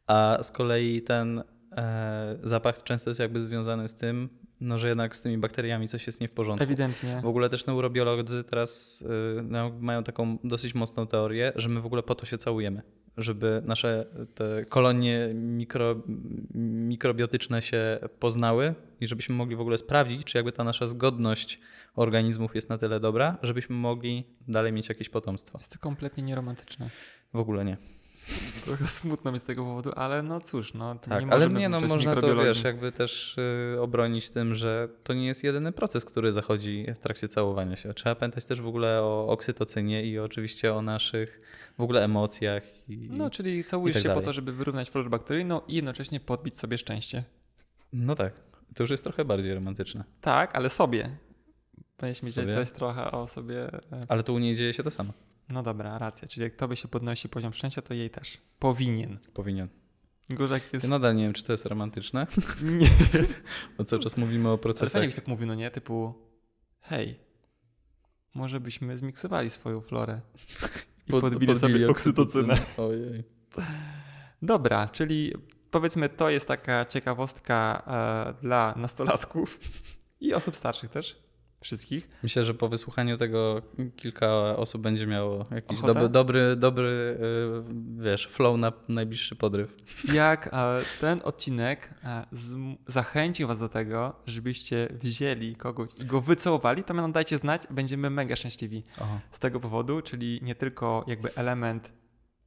A z kolei ten e, zapach często jest jakby związany z tym, no, że jednak z tymi bakteriami coś jest nie w porządku. Ewidentnie. W ogóle też neurobiolodzy teraz e, no, mają taką dosyć mocną teorię, że my w ogóle po to się całujemy żeby nasze te kolonie mikro, mikrobiotyczne się poznały i żebyśmy mogli w ogóle sprawdzić, czy jakby ta nasza zgodność organizmów jest na tyle dobra, żebyśmy mogli dalej mieć jakieś potomstwo. Jest to kompletnie nieromantyczne. W ogóle nie. Trochę smutno mi z tego powodu, ale no cóż, no to tak, nie Ale nie, no można to wiesz, jakby też y, obronić tym, że to nie jest jedyny proces, który zachodzi w trakcie całowania się. Trzeba pamiętać też w ogóle o oksytocynie i oczywiście o naszych w ogóle emocjach. I, no, czyli całujesz tak się dalej. po to, żeby wyrównać florę bakteryjną i jednocześnie podbić sobie szczęście. No tak, to już jest trochę bardziej romantyczne. Tak, ale sobie. Powinniśmy sobie? coś trochę o sobie. E, ale tu u niej dzieje się to samo. No dobra, racja. Czyli jak tobie się podnosi poziom szczęścia, to jej też. Powinien. Powinien. Górzak jest... Ja nadal nie wiem, czy to jest romantyczne. Nie jest. Bo cały czas mówimy o procesach. Ale fajnie tak mówi, no nie? Typu, hej, może byśmy zmiksowali swoją florę i Pod, podbili, podbili sobie oksytocynę. Ojej. Dobra, czyli powiedzmy to jest taka ciekawostka e, dla nastolatków i osób starszych też wszystkich. Myślę, że po wysłuchaniu tego kilka osób będzie miało jakiś dobry, dobry, dobry, y, wiesz, flow na najbliższy podryw. Jak e, ten odcinek e, zachęcił was do tego, żebyście wzięli kogoś i go wycałowali, to nam dajcie znać, będziemy mega szczęśliwi Aha. z tego powodu, czyli nie tylko jakby element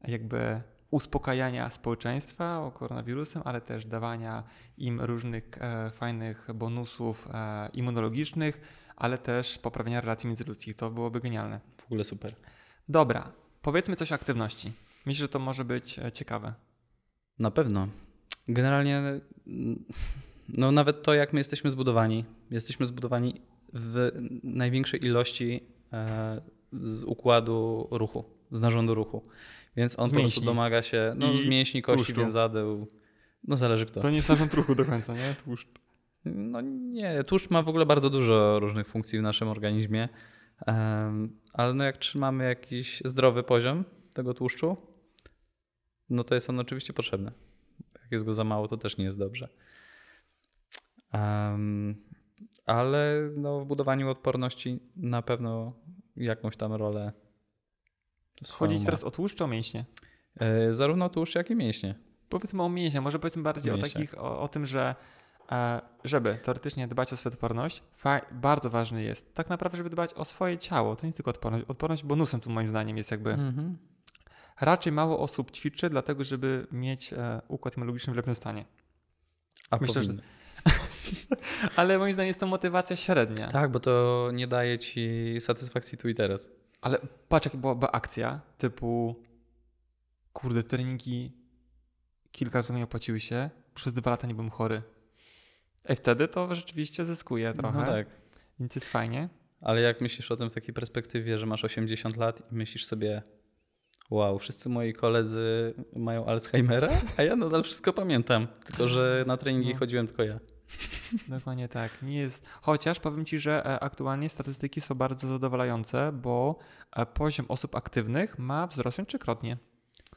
jakby uspokajania społeczeństwa o koronawirusem, ale też dawania im różnych e, fajnych bonusów immunologicznych, ale też poprawienia relacji międzyludzkich. To byłoby genialne. W ogóle super. Dobra, powiedzmy coś o aktywności. Myślę, że to może być e, ciekawe. Na pewno. Generalnie, mm, no nawet to, jak my jesteśmy zbudowani, jesteśmy zbudowani w największej ilości e, z układu ruchu, z narządu ruchu. Więc on po prostu domaga się no, z mięśni, kości, tłuszczu. więzadeł. No zależy kto. To nie jest narząd ruchu do końca, nie? Tłuszcz. No nie, tłuszcz ma w ogóle bardzo dużo różnych funkcji w naszym organizmie, ale no jak trzymamy jakiś zdrowy poziom tego tłuszczu, no to jest on oczywiście potrzebny. Jak jest go za mało, to też nie jest dobrze. ale no, w budowaniu odporności na pewno jakąś tam rolę. Chodzić teraz o tłuszcz czy o mięśnie? E, zarówno tłuszcz, jak i mięśnie. Powiedzmy o mięśniach, może powiedzmy bardziej o takich, o, o tym, że E, żeby teoretycznie dbać o swoją odporność, bardzo ważny jest tak naprawdę, żeby dbać o swoje ciało. To nie tylko odporność. Odporność bonusem tu moim zdaniem jest jakby. Mhm. Raczej mało osób ćwiczy, dlatego żeby mieć e, układ immunologiczny w lepszym stanie. A Myślę, powinny. że... Ale moim zdaniem jest to motywacja średnia. Tak, bo to nie daje ci satysfakcji tu i teraz. Ale patrz, jak byłaby akcja typu kurde, treningi kilka razy mnie opłaciły się, przez dwa lata nie byłem chory. I wtedy to rzeczywiście zyskuje no trochę. No tak. Więc jest fajnie. Ale jak myślisz o tym w takiej perspektywie, że masz 80 lat i myślisz sobie, wow, wszyscy moi koledzy mają Alzheimera, a ja nadal wszystko pamiętam, tylko że na treningi no. chodziłem tylko ja. Dokładnie tak. Nie jest. Chociaż powiem Ci, że e, aktualnie statystyki są bardzo zadowalające, bo e, poziom osób aktywnych ma wzrosnąć trzykrotnie.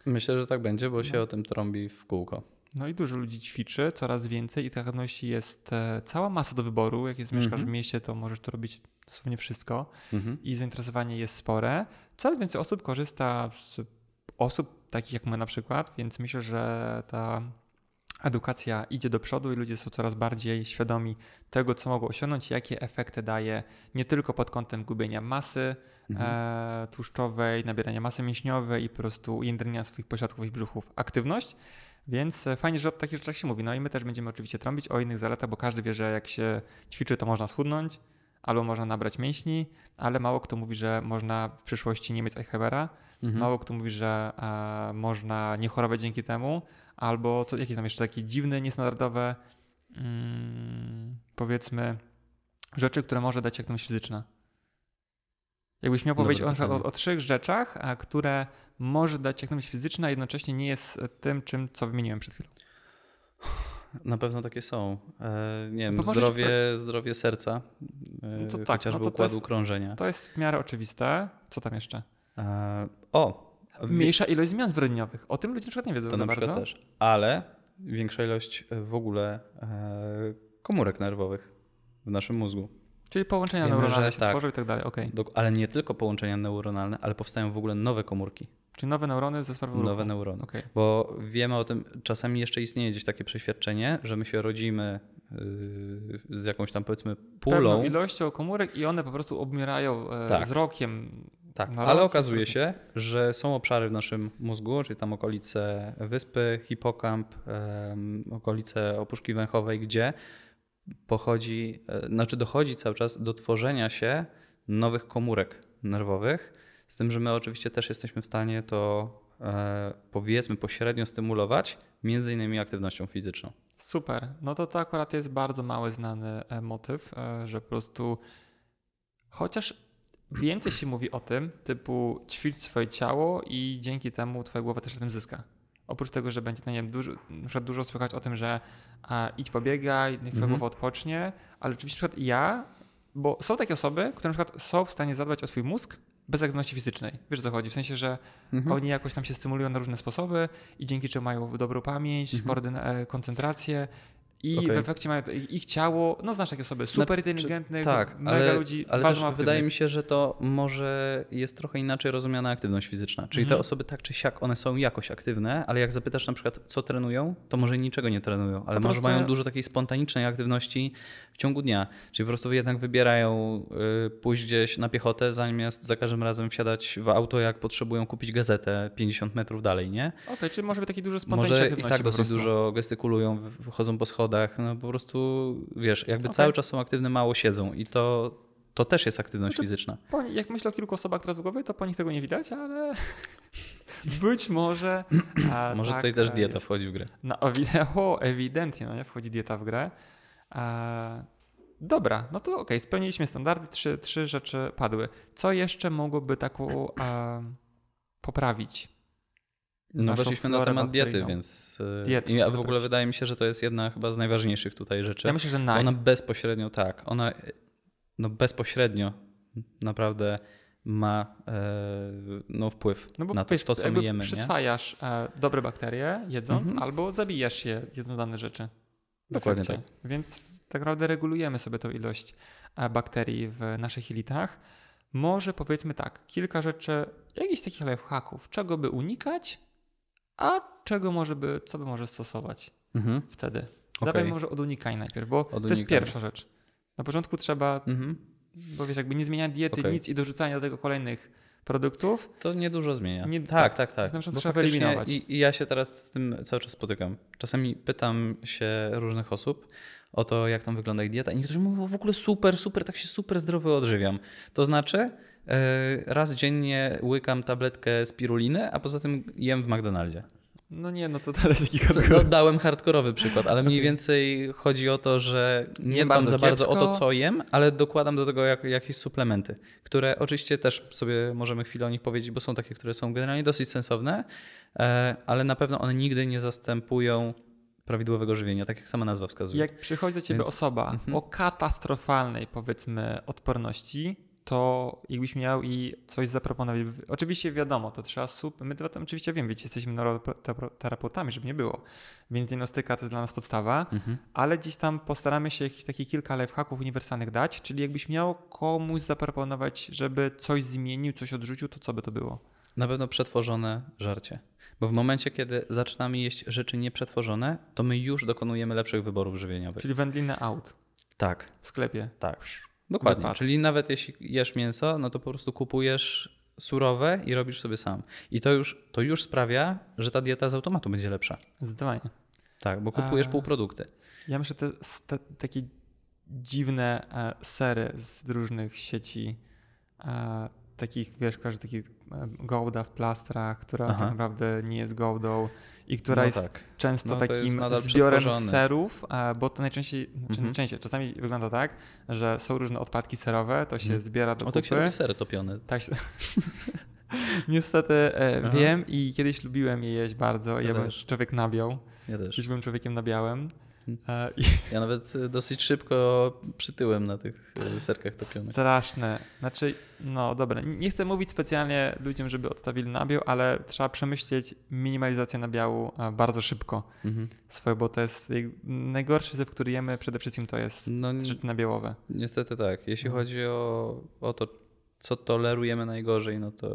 Myślę, że tak będzie, bo no. się o tym trąbi w kółko. No i dużo ludzi ćwiczy, coraz więcej i tych aktywności jest e, cała masa do wyboru. Jak jest mm -hmm. mieszkasz w mhm. mieście, to możesz to robić dosłownie wszystko mm -hmm. i zainteresowanie jest spore. Coraz więcej osób korzysta z osób takich jak my na przykład, więc myślę, że ta edukacja idzie do przodu i ludzie są coraz bardziej świadomi tego, co mogą osiągnąć, jakie efekty daje nie tylko pod kątem gubienia masy mhm. e, tłuszczowej, nabierania masy mięśniowej i po prostu jędrenia swoich pośladków i brzuchów aktywność, więc e, fajnie, że o takich rzeczach się mówi. No i my też będziemy oczywiście trąbić o innych zaletach, bo każdy wie, że jak się ćwiczy, to można schudnąć albo można nabrać mięśni, ale mało kto mówi, że można w przyszłości nie mieć Eichhebera. mhm. mało kto mówi, że e, można nie chorować dzięki temu, albo co, jakieś tam jeszcze takie dziwne, niestandardowe mm, powiedzmy rzeczy, które może dać aktywność fizyczna. Jakbyś miał powiedzieć Dobra, o, o, o, trzech rzeczach, a które może dać aktywność fizyczna, a jednocześnie nie jest e, tym, czym co wymieniłem przed chwilą. Na pewno takie są. E, nie no wiem, zdrowie, zdrowie serca, no to e, tak, chociażby no to układu to jest, krążenia. To jest w miarę oczywiste. Co tam jeszcze? O! Mniejsza ilość zmian zwyrodniowych. O tym ludzie na przykład nie wiedzą to za bardzo. też. Ale większa ilość w ogóle komórek nerwowych w naszym mózgu. Czyli połączenia Wiemy, neuronalne się tak, tworzą i tak dalej, Ale nie tylko połączenia neuronalne, ale powstają w ogóle nowe komórki. Czyli nowe neurony ze sprawą Nowe ruchu. neurony. Okay. Bo wiemy o tym, czasami jeszcze istnieje gdzieś takie przeświadczenie, że my się rodzimy yy, z jakąś tam powiedzmy pulą. Pewną ilością komórek i one po prostu obmierają yy, tak. z rokiem. Tak, ale okazuje się, że są obszary w naszym mózgu, czyli tam okolice wyspy, hipokamp, yy, okolice opuszki węchowej, gdzie pochodzi, e, znaczy dochodzi cały czas do tworzenia się nowych komórek nerwowych, z tym, że my oczywiście też jesteśmy w stanie to e, powiedzmy pośrednio stymulować, między innymi aktywnością fizyczną. Super. No to to akurat jest bardzo mały znany e, motyw, że po prostu chociaż więcej się mówi o tym, typu ćwicz swoje ciało i dzięki temu twoja głowa też na tym zyska. Oprócz tego, że będzie, na no nie dużo, na dużo słychać o tym, że a, idź pobiegaj, niech twoja mhm. głowa odpocznie, ale oczywiście na przykład ja, bo są takie osoby, które na przykład są w stanie zadbać o swój mózg bez aktywności fizycznej. Wiesz, co chodzi? W sensie, że mhm. oni jakoś tam się stymulują na różne sposoby i dzięki czemu mają dobrą pamięć, mhm. E, koncentrację i okay. w efekcie mają ich ciało, no znasz takie osoby, znaczy, super inteligentne tak, mega ale, ludzi, ale też wydaje mi się, że to może jest trochę inaczej rozumiana aktywność fizyczna. Czyli mm. te mhm. osoby tak czy siak, one są jakoś aktywne, ale jak zapytasz na przykład, co trenują, to może niczego nie trenują, ale może mają dużo takiej spontanicznej aktywności w ciągu dnia. Czyli po prostu jednak wybierają y, pójść gdzieś na piechotę, zamiast za każdym razem wsiadać w auto, jak potrzebują kupić gazetę 50 metrów dalej, nie? Okej, okay, czyli może być taki dużo spontaniczny Może i tak dosyć dużo gestykulują, chodzą po schodach, no po prostu wiesz, jakby okay. cały czas są aktywne, mało siedzą i to, to też jest aktywność znaczy, fizyczna. jak myślę o kilku osobach drogowych, to po nich tego nie widać, ale być może. może tak, tutaj też e, dieta jest. wchodzi w grę. No, o, ewidentnie, no nie wchodzi dieta w grę. A, e, dobra, no to okej, okay, spełniliśmy standardy, trzy, trzy rzeczy padły. Co jeszcze mogłoby taką a, e, poprawić no weszliśmy na temat diety, więc e, diety, i w ogóle wydaje mi się, że to jest jedna chyba z najważniejszych tutaj rzeczy. Ja myślę, że naj... Ona bezpośrednio, tak, ona no bezpośrednio naprawdę ma e, no, wpływ no bo na to, wiesz, to, co my jemy. Przyswajasz nie? dobre bakterie jedząc mhm. albo zabijasz je jedząc dane rzeczy. Dokładnie tak. Więc tak naprawdę regulujemy sobie tą ilość e, bakterii w naszych jelitach. Może powiedzmy tak, kilka rzeczy, jakichś takich lifehacków, czego by unikać, a czego może by, co by może stosować mhm. wtedy. Okay. może od unikaj najpierw, bo to jest pierwsza rzecz. Na początku trzeba, mhm. bo wiesz, jakby nie zmieniać diety, okay. nic i dorzucania do tego kolejnych produktów. To niedużo zmienia. Nie, tak, tak, tak. tak. Trzeba wyeliminować. I, I ja się teraz z tym cały czas spotykam. Czasami pytam się różnych osób, o to, jak tam wygląda ich dieta. I niektórzy mówią, w ogóle super, super, tak się super zdrowy odżywiam. To znaczy, E, raz dziennie łykam tabletkę spiruliny, a poza tym jem w McDonaldzie. No nie, no to dalej taki hardcore. No, dałem hardkorowy przykład, ale mniej więcej chodzi o to, że nie, nie dbam za bardzo o to, co jem, ale dokładam do tego jak, jakieś suplementy, które oczywiście też sobie możemy chwilę o nich powiedzieć, bo są takie, które są generalnie dosyć sensowne, e, ale na pewno one nigdy nie zastępują prawidłowego żywienia, tak jak sama nazwa wskazuje. Jak przychodzi do ciebie Więc... osoba mhm. o katastrofalnej, powiedzmy, odporności, to jakbyś miał i coś zaproponować. Oczywiście wiadomo, to trzeba sub. My to oczywiście wiem, wiecie, jesteśmy terapeutami żeby nie było. Więc diagnostyka to jest dla nas podstawa, mhm. ale gdzieś tam postaramy się jakieś takie kilka lifehacków uniwersalnych dać, czyli jakbyś miał komuś zaproponować, żeby coś zmienił, coś odrzucił, to co by to było? Na pewno przetworzone żarcie. Bo w momencie, kiedy zaczynamy jeść rzeczy nieprzetworzone, to my już dokonujemy lepszych wyborów żywieniowych. Czyli wędlinę out. Tak. W sklepie. Tak. Dokładnie. Czyli nawet jeśli jesz mięso, no to po prostu kupujesz surowe i robisz sobie sam. I to już, to już sprawia, że ta dieta z automatu będzie lepsza. Zdecydowanie. Tak, bo kupujesz A... E, półprodukty. Ja myślę, te, te takie dziwne e, sery z różnych sieci e, takich, wiesz, każdy taki gołda w plastrach, która Aha. tak naprawdę nie jest gołdą i która no jest tak. często no takim jest zbiorem serów, bo to najczęściej, mhm. Częściej, czasami wygląda tak, że są różne odpadki serowe, to się mhm. zbiera do kupy. O, tak się robi ser topiony. Tak się... Niestety e, Aha. wiem i kiedyś lubiłem je jeść bardzo. Ja, ja byłem człowiek nabiał. Ja też. Kiedyś byłem człowiekiem nabiałem. Mhm. E, ja nawet e, dosyć szybko przytyłem na tych e, serkach topionych. Straszne. Znaczy, no dobra, nie chcę mówić specjalnie ludziom, żeby odstawili nabiał, ale trzeba przemyśleć minimalizację nabiału bardzo szybko. Mhm. Swoje, bo to jest najgorszy zew, który jemy, przede wszystkim to jest no, życie nabiałowe. Niestety tak. Jeśli mhm. chodzi o, o to, co tolerujemy najgorzej, no to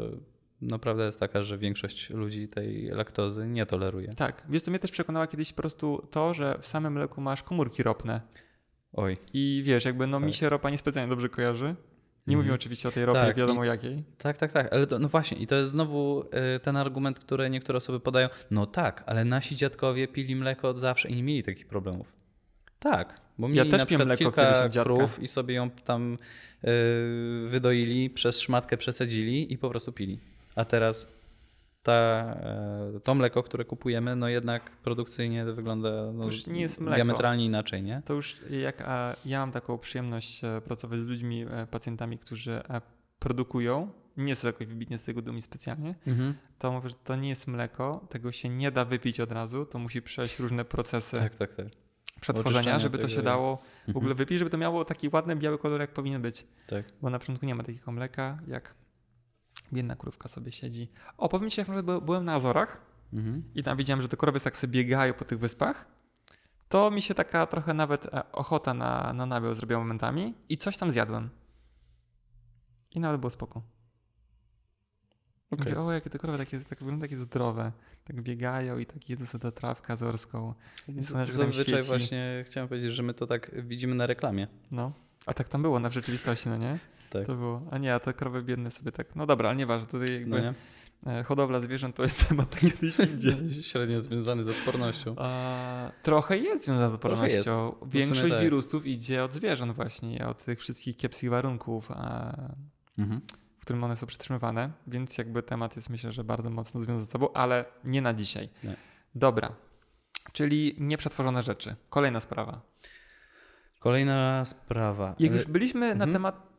no prawda jest taka, że większość ludzi tej laktozy nie toleruje. Tak. Wiesz, to mnie też przekonała kiedyś po prostu to, że w samym mleku masz komórki ropne. Oj. I wiesz, jakby no tak. mi się ropa niespecjalnie dobrze kojarzy. Nie mhm. mówimy oczywiście o tej ropie, tak, wiadomo i, jakiej. Tak, tak, tak, ale to, no właśnie i to jest znowu y, ten argument, który niektóre osoby podają. No tak, ale nasi dziadkowie pili mleko od zawsze i nie mieli takich problemów. Tak, bo mieli ja też na przykład mleko kilka krów i sobie ją tam y, wydoili, przez szmatkę przesadzili i po prostu pili. A teraz ta, e, to mleko, które kupujemy, no jednak produkcyjnie wygląda no, to nie jest diametralnie inaczej, nie? To już jak a ja mam taką przyjemność e, pracować z ludźmi, e, pacjentami, którzy produkują, nie są jakoś wybitnie z tego dumni specjalnie, mhm. to mówię, że to nie jest mleko, tego się nie da wypić od razu, to musi przejść różne procesy. Tak, tak, tak przetworzenia, żeby to się dało w mhm. ogóle wypić, żeby to miało taki ładny biały kolor, jak powinien być. Tak. Bo na początku nie ma takiego mleka, jak biedna krówka sobie siedzi. O, powiem ci, jak może byłem na Azorach mhm. i tam widziałem, że te krowy tak sobie biegają po tych wyspach. To mi się taka trochę nawet e, ochota na, na nabiał zrobiła momentami i coś tam zjadłem. I nawet było spoko. Okay. Mówię, o, jakie te krowy takie, tak wygląda takie zdrowe. Tak biegają i tak jedzą sobie trawkę azorską. zazwyczaj właśnie chciałem powiedzieć, że my to tak widzimy na reklamie. No, a tak tam było na w rzeczywistości, no nie? tak. to było. A nie, a te krowy biedne sobie tak, no dobra, ale nieważne, tutaj jakby... No nie? E, hodowla zwierząt to jest temat kiedyś indziej. Średnio związany z odpornością. A, trochę jest związany z odpornością. Większość tak. wirusów idzie od zwierząt właśnie, od tych wszystkich kiepskich warunków, a, mhm. w którym one są przetrzymywane, więc jakby temat jest myślę, że bardzo mocno związany ze sobą, ale nie na dzisiaj. Nie. Dobra, czyli nieprzetworzone rzeczy. Kolejna sprawa. Kolejna sprawa. Jak już byliśmy mhm. na temat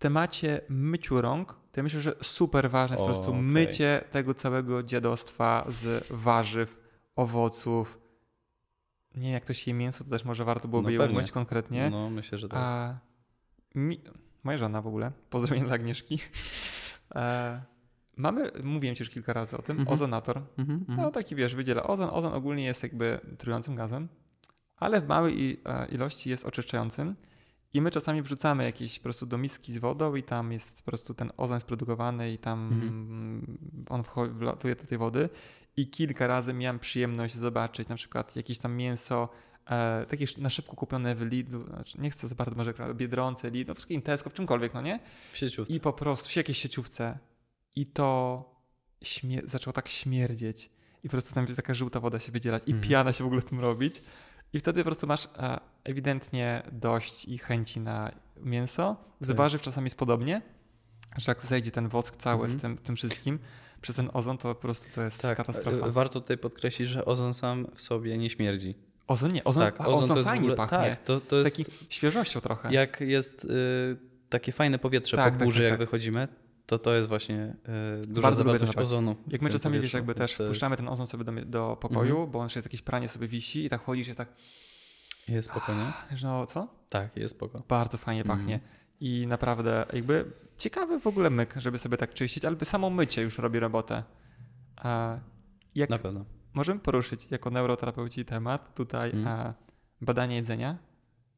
temacie myciu rąk, to ja myślę, że super ważne jest o, po prostu okay. mycie tego całego dziadostwa z warzyw, owoców. Nie wiem, jak to się mięso, to też może warto byłoby no, je umyć konkretnie. No, myślę, że tak. A, mi, moja żona w ogóle, pozdrowienia dla Agnieszki. E, mamy, mówiłem ci już kilka razy o tym, mm -hmm. ozonator. Mm -hmm. No taki wiesz, wydziela ozon. Ozon ogólnie jest jakby trującym gazem, ale w małej e, ilości jest oczyszczającym. I my czasami wrzucamy jakieś po prostu do miski z wodą i tam jest po prostu ten ozon sprodukowany i tam mhm. on wchodzi, wlatuje do tej wody. I kilka razy miałem przyjemność zobaczyć na przykład jakieś tam mięso e, takie na szybko kupione w Lidlu, znaczy nie chcę za bardzo może Biedronce, Lidlu, w takim Tesco, w czymkolwiek, no nie? W sieciówce. I po prostu w jakiejś sieciówce. I to zaczęło tak śmierdzieć. I po prostu tam taka żółta woda się wydzielać i mm. piana się w ogóle tym robić. I wtedy po prostu masz e, ewidentnie dość i chęci na mięso. Z tak. warzyw czasami jest podobnie, że jak zejdzie ten wosk cały mhm. z tym, tym wszystkim, przez ten ozon, to po prostu to jest tak, e, katastrofa. Warto tutaj podkreślić, że ozon sam w sobie nie śmierdzi. Ozon nie, ozon, tak, ozon, ozon to fajnie pachnie. Tak, to, to jest taki świeżością trochę. Jak jest y, takie fajne powietrze tak, po tak, burzy, tak, jak tak. wychodzimy, to to jest właśnie yy, duża Bardzo zawartość ozonu. Jak my czasami, wiesz, jakby też wpuszczamy ten ozon sobie do, do pokoju, mm -hmm. bo on się jakieś pranie sobie wisi i tak chodzisz i tak... Jest spokojnie. No, co? Tak, jest spoko. Bardzo fajnie mm -hmm. pachnie. I naprawdę jakby ciekawy w ogóle myk, żeby sobie tak czyścić, albo samo mycie już robi robotę. A jak Na pewno. Możemy poruszyć jako neuroterapeuci temat tutaj mm. badania jedzenia.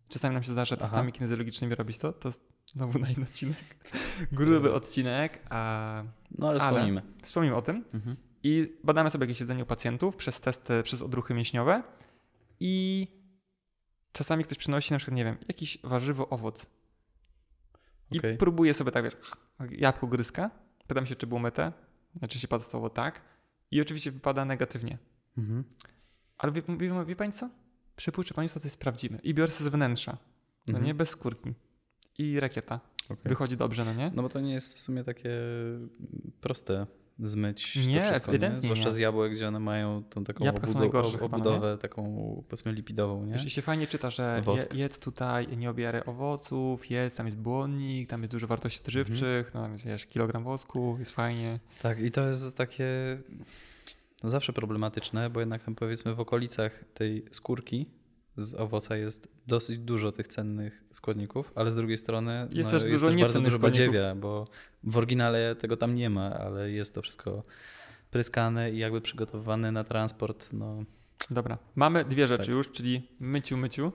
Czasami nam się zdarza Aha. testami kinezjologicznymi robić to. To Znowu na jeden odcinek. Gruby eee. odcinek, a... No ale, ale wspomnimy. Wspomnimy o tym. Mhm. I badamy sobie jakieś jedzenie u pacjentów przez testy, przez odruchy mięśniowe i czasami ktoś przynosi na przykład, nie wiem, jakiś warzywo, owoc. I okay. próbuje sobie tak, wiesz, jabłko gryzka. Pytam się, czy było myte. Znaczy się podstawowo tak. I oczywiście wypada negatywnie. Mhm. Ale wie, wie, wie, wie pani co? Przypuszczę pani co, to sprawdzimy. I biorę sobie z wnętrza. No mhm. nie bez skórki i rakieta. Okay. Wychodzi dobrze, no nie? No bo to nie jest w sumie takie proste zmyć nie, to wszystko, nie? zwłaszcza nie. z jabłek, gdzie one mają tą taką Jabłka no obudowę, no, taką powiedzmy lipidową. Nie? jeśli się fajnie czyta, że je, jedz tutaj, nie obieraj owoców, jedz, tam jest błonnik, tam jest dużo wartości mhm. odżywczych, mhm. no, tam jest wiesz, kilogram wosku, jest fajnie. Tak i to jest takie no, zawsze problematyczne, bo jednak tam powiedzmy w okolicach tej skórki z owoca jest dosyć dużo tych cennych składników, ale z drugiej strony jest no, też jest dużo też bardzo dużo badziewia, bo w oryginale tego tam nie ma, ale jest to wszystko pryskane i jakby przygotowywane na transport. No. Dobra, mamy dwie rzeczy tak. już, czyli myciu, myciu.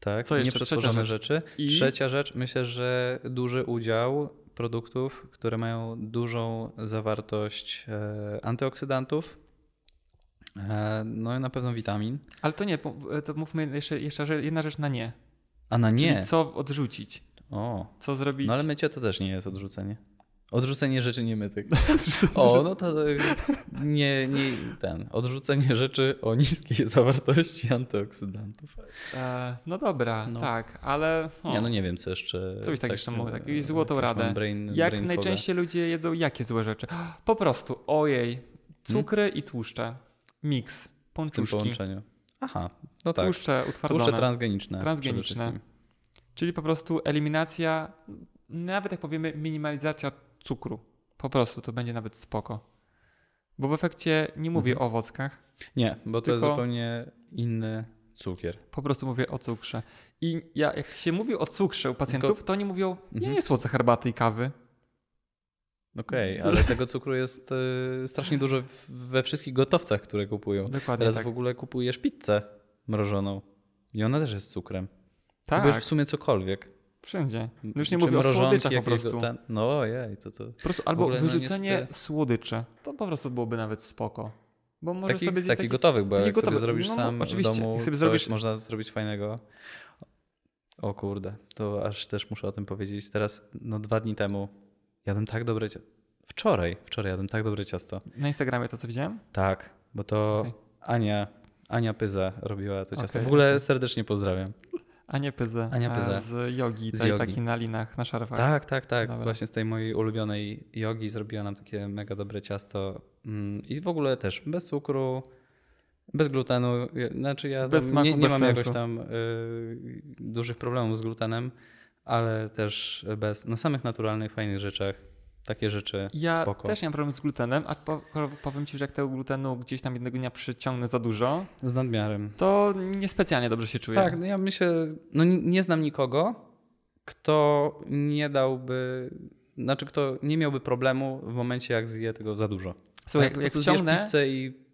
Tak, Co jeszcze? nieprzetworzone rzeczy. I... Trzecia rzecz, myślę, że duży udział produktów, które mają dużą zawartość e, antyoksydantów, E, no na pewno witamin. Ale to nie, e, to mówmy jeszcze, jeszcze jedna rzecz na nie. A na nie? Czyli co odrzucić? O. Co zrobić? No ale mycie to też nie jest odrzucenie. Odrzucenie rzeczy nie mytych. o, no to e, nie, nie ten. Odrzucenie rzeczy o niskiej zawartości antyoksydantów. E, no dobra, no. tak, ale. O. Ja no nie wiem, co jeszcze. Coś tak, tak jeszcze mogę, tak, złotą radę. Brain, Jak brain najczęściej ludzie jedzą jakie złe rzeczy? Po prostu, ojej, hmm? cukry hmm? i tłuszcze. Miks, pączuszki. W tym połączeniu. Aha, no tak. Tłuszcze utwardzone. Tłuszcze transgeniczne. Transgeniczne. Czyli po prostu eliminacja, nawet jak powiemy minimalizacja cukru. Po prostu to będzie nawet spoko. Bo w efekcie nie mówię mhm. o owockach. Nie, bo to jest zupełnie inny cukier. Po prostu mówię o cukrze. I ja, jak się mówi o cukrze u pacjentów, tylko... to oni mówią, nie, nie mhm. słodzę herbaty i kawy. Okej, okay, ale tego cukru jest y, strasznie dużo we wszystkich gotowcach, które kupują. Dokładnie. Teraz tak. w ogóle kupujesz pizzę mrożoną i ona też jest cukrem. Tak. Kupujesz w sumie cokolwiek. Wszędzie. No już nie mówię o słodyczach po prostu. Ten... No ojej, to to... Po prostu albo no wyrzucenie no niestety... To po prostu byłoby nawet spoko. Bo może sobie taki, taki gotowych, bo taki jak gotowy. sobie zrobisz no, sam no, oczywiście. w domu, jak sobie zrobisz... można zrobić fajnego. O kurde, to aż też muszę o tym powiedzieć. Teraz, no dwa dni temu Jadłem tak dobre ciasto. Wczoraj, wczoraj jadłem tak dobre ciasto. Na Instagramie to co widziałem? Tak, bo to okay. Ania, Ania Pyza robiła to ciasto. Okay, w ogóle serdecznie pozdrawiam. Ania Pyza. Ania e, Pyza Z jogi, z jogi. taki na linach, na szarfach. Tak, tak, tak. Dobra. Właśnie z tej mojej ulubionej jogi zrobiła nam takie mega dobre ciasto. Mm, I w ogóle też bez cukru, bez glutenu. Znaczy ja bez smaku, nie, nie mam sensu. jakoś tam y, dużych problemów z glutenem ale też bez, na samych naturalnych, fajnych rzeczach. Takie rzeczy ja spoko. też nie mam problem z glutenem, a powiem ci, że jak tego glutenu gdzieś tam jednego dnia przyciągnę za dużo. Z nadmiarem. To niespecjalnie dobrze się czuję. Tak, no ja myślę, no nie znam nikogo, kto nie dałby, znaczy kto nie miałby problemu w momencie, jak zje tego za dużo. Słuchaj, tak, jak, jak, jak wciągnę, pizzę i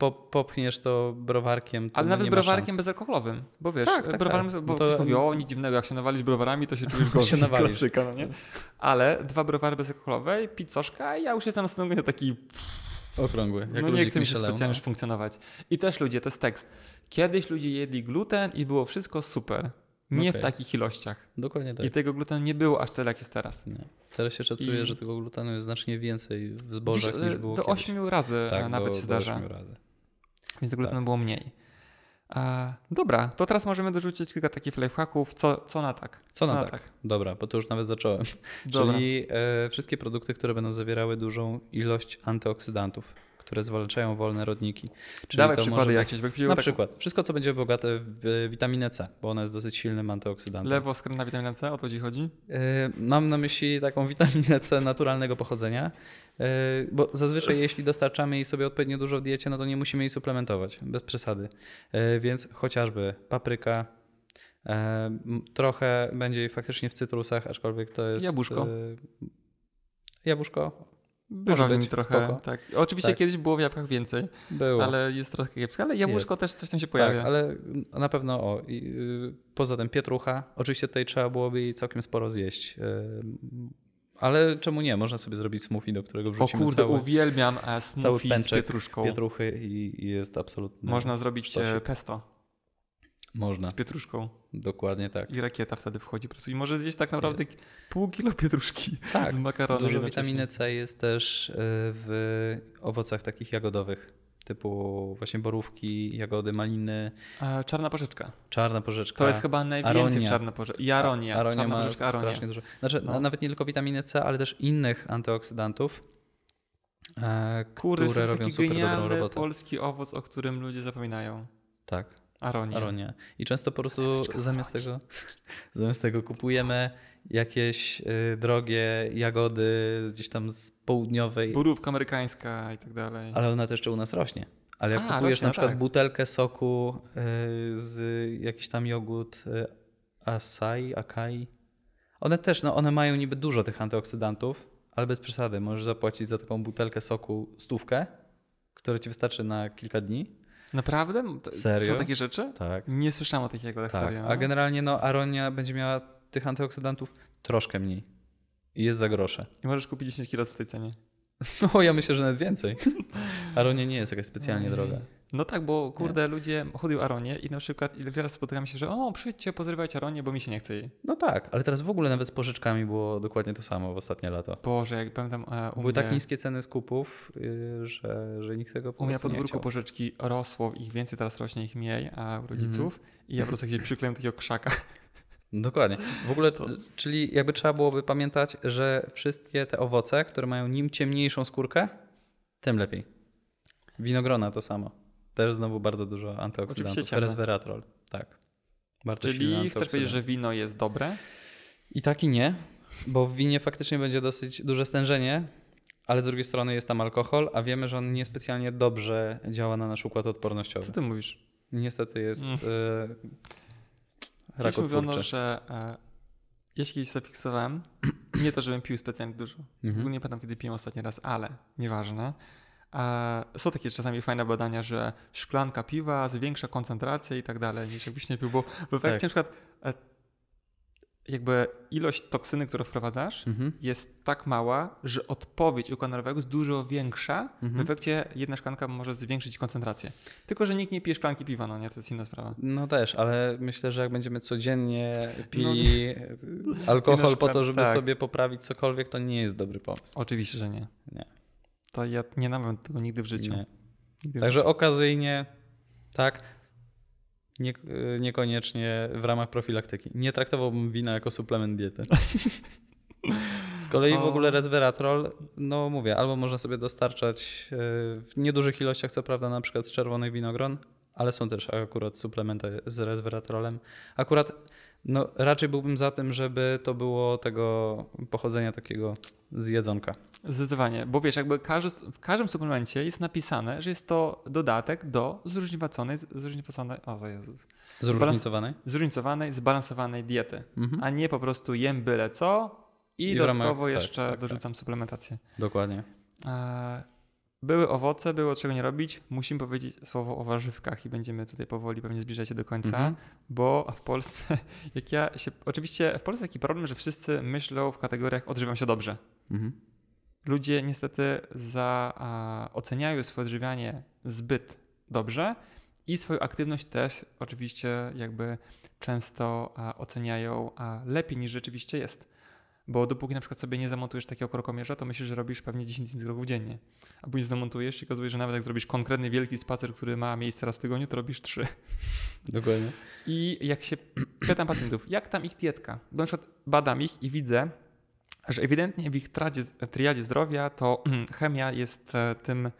po, popchniesz to browarkiem. To Ale nawet browarkiem bezalkoholowym, bo wiesz, tak, tak, browarem, tak. bo no to... ktoś mówi, o nic dziwnego, jak się nawalisz browarami, to się czujesz gorzej. się Klasyka, no nie? Ale dwa browary bezalkoholowe, pizzoszka i ja już jestem następnie taki... Okrągły. Jak no nie chcę mi się specjalnie już no. funkcjonować. I też ludzie, to jest tekst. Kiedyś ludzie jedli gluten i było wszystko super. Nie okay. w takich ilościach. Dokładnie tak. I tego glutenu nie było aż tyle, jak jest teraz. Nie. Teraz się szacuje, I... że tego glutenu jest znacznie więcej w zbożach Dziś, e, niż było Do ośmiu razy tak, e, nawet do, się do zdarza. 8 razy więc tego tak. glutenu było mniej. E, dobra, to teraz możemy dorzucić kilka takich lifehacków. Co, co na tak? Co, co na, na tak? tak? Dobra, bo to już nawet zacząłem. Dobra. Czyli e, wszystkie produkty, które będą zawierały dużą ilość antyoksydantów które zwalczają wolne rodniki. Czyli Dawaj to przykłady może jakieś. Być, na tak... przykład wszystko, co będzie bogate w e, witaminę C, bo ona jest dosyć silnym antyoksydantem. Lewo na witamina C, o to ci chodzi? E, mam na myśli taką witaminę C naturalnego pochodzenia, e, bo zazwyczaj jeśli dostarczamy jej sobie odpowiednio dużo w diecie, no to nie musimy jej suplementować, bez przesady. więc chociażby papryka, Trochę będzie faktycznie w cytrusach, aczkolwiek to jest. Jabłuszko. Jabłuszko, może być, trochę, spoko. tak. Oczywiście tak. kiedyś było w jabłkach więcej, było. ale jest trochę kiepska. ale jabłuszko jest. też coś tam się tak, pojawia. Tak, ale na pewno o. I, y, poza tym pietrucha, oczywiście tutaj trzeba byłoby jej całkiem sporo zjeść. Y, ale czemu nie? Można sobie zrobić smoothie, do którego wrzucimy O kurde, cały, uwielbiam e, smoothie cały pęczek z pietruszką. pietruchy i, i jest absolutnie... Można zrobić e, pesto. Można. Z pietruszką. Dokładnie tak. I rakieta wtedy wchodzi po prostu. I może zjeść tak naprawdę jest. pół kilo pietruszki tak. z makaronu. Dużo witaminy C jest też y, w owocach takich jagodowych typu właśnie borówki, jagody, maliny. czarna porzeczka. Czarna porzeczka. To jest chyba najwięcej aronia. czarna porzeczka. I tak, aronia. aronia czarna ma porzeczka, aronia. strasznie dużo. Znaczy no. nawet nie tylko witaminy C, ale też innych antyoksydantów, e, Kury które robią super dobrą robotę. polski owoc, o którym ludzie zapominają. Tak. Aronia. I często po prostu zamiast tego, zamiast tego kupujemy jakieś y, drogie jagody gdzieś tam z południowej. Burówka amerykańska i tak dalej. Ale ona też jeszcze u nas rośnie. Ale jak A, kupujesz rośnie, na przykład tak. butelkę soku y, z jakiś tam jogurt y, Asai, Akai, one też, no one mają niby dużo tych antyoksydantów, ale bez przesady. Możesz zapłacić za taką butelkę soku stówkę, która ci wystarczy na kilka dni Naprawdę? Serio? Są takie rzeczy? Tak. Nie słyszałem o takich jagodach, tak. serio. A no. generalnie no, aronia będzie miała tych antyoksydantów troszkę mniej. I jest za grosze. I możesz kupić 10 kg w tej cenie. No, ja myślę, że nawet więcej. Aronia nie jest jakaś specjalnie droga. No tak, bo kurde, nie? ludzie chodzą Aronie i na przykład ile wiele spotykam się, że o, przyjdźcie, pozrywać Aronie, bo mi się nie chce jej. No tak, ale teraz w ogóle nawet z pożyczkami było dokładnie to samo w ostatnie lata. Boże, jak pamiętam e, Były tak mnie... tak niskie ceny skupów, y, że, że nikt tego po U mnie na pożyczki rosło, ich więcej teraz rośnie, ich mniej, a u mhm. rodziców mm. i ja po prostu gdzieś przykleiłem takiego krzaka. Dokładnie. W ogóle, to... czyli jakby trzeba byłoby pamiętać, że wszystkie te owoce, które mają nim ciemniejszą skórkę, tym lepiej. Winogrona to samo. Też znowu bardzo dużo antyoksydantów. Resveratrol, tak. Bardzo Czyli chcesz powiedzieć, że wino jest dobre? I tak i nie, bo w winie faktycznie będzie dosyć duże stężenie, ale z drugiej strony jest tam alkohol, a wiemy, że on niespecjalnie dobrze działa na nasz układ odpornościowy. Co ty mówisz? Niestety jest mm. E, y, rakotwórczy. mówiono, że y, ja się zafiksowałem, nie to, żebym pił specjalnie dużo, mhm. ogóle nie pamiętam kiedy piłem ostatni raz, ale nieważne, są takie czasami fajne badania, że szklanka piwa zwiększa koncentrację i tak dalej niż jakbyś nie pił, bo w efekcie tak. na przykład e, jakby ilość toksyny, którą wprowadzasz, mhm. jest tak mała, że odpowiedź układu nerwowego jest dużo większa. Mhm. W efekcie jedna szklanka może zwiększyć koncentrację. Tylko, że nikt nie pije szklanki piwa, no nie, to jest inna sprawa. No też, ale myślę, że jak będziemy codziennie no pili no, alkohol po to, żeby tak. sobie poprawić cokolwiek, to nie jest dobry pomysł. Oczywiście, że nie. Nie. To ja nie mam tego nigdy w życiu. Nigdy Także w życiu. okazyjnie, tak, nie, y, niekoniecznie w ramach profilaktyki. Nie traktowałbym wina jako suplement diety. Z kolei w no. ogóle resveratrol, no mówię, albo można sobie dostarczać y, w niedużych ilościach, co prawda, na przykład z czerwonych winogron, ale są też akurat suplementy z resveratrolem. Akurat no, raczej byłbym za tym, żeby to było tego pochodzenia takiego z jedzonka. Zdecydowanie, bo wiesz, jakby każdy, w każdym suplemencie jest napisane, że jest to dodatek do zróżnicowanej, zróżnicowanej, o Jezus. Zróżnicowanej? Zróżnicowanej, zbalansowanej diety, mhm. a nie po prostu jem byle co i, I dodatkowo ramach, tak, jeszcze tak, tak, dorzucam tak. suplementację. Dokładnie. E były owoce, było czego nie robić. Musimy powiedzieć słowo o warzywkach i będziemy tutaj powoli pewnie zbliżać się do końca, mm -hmm. bo w Polsce, jak ja się. Oczywiście w Polsce taki problem, że wszyscy myślą w kategoriach odżywiam się dobrze. Mm -hmm. Ludzie niestety za, a, oceniają swoje odżywianie zbyt dobrze i swoją aktywność też oczywiście jakby często a, oceniają a, lepiej niż rzeczywiście jest. Bo dopóki na przykład sobie nie zamontujesz takiego krokomierza, to myślisz, że robisz pewnie 10 tysięcy kroków dziennie. A później zamontujesz i okazuje, że nawet jak zrobisz konkretny wielki spacer, który ma miejsce raz w tygodniu, to robisz 3. Dokładnie. I jak się pytam pacjentów, jak tam ich dietka? Bo na przykład badam ich i widzę, że ewidentnie w ich tradzie, triadzie zdrowia to chemia jest e, tym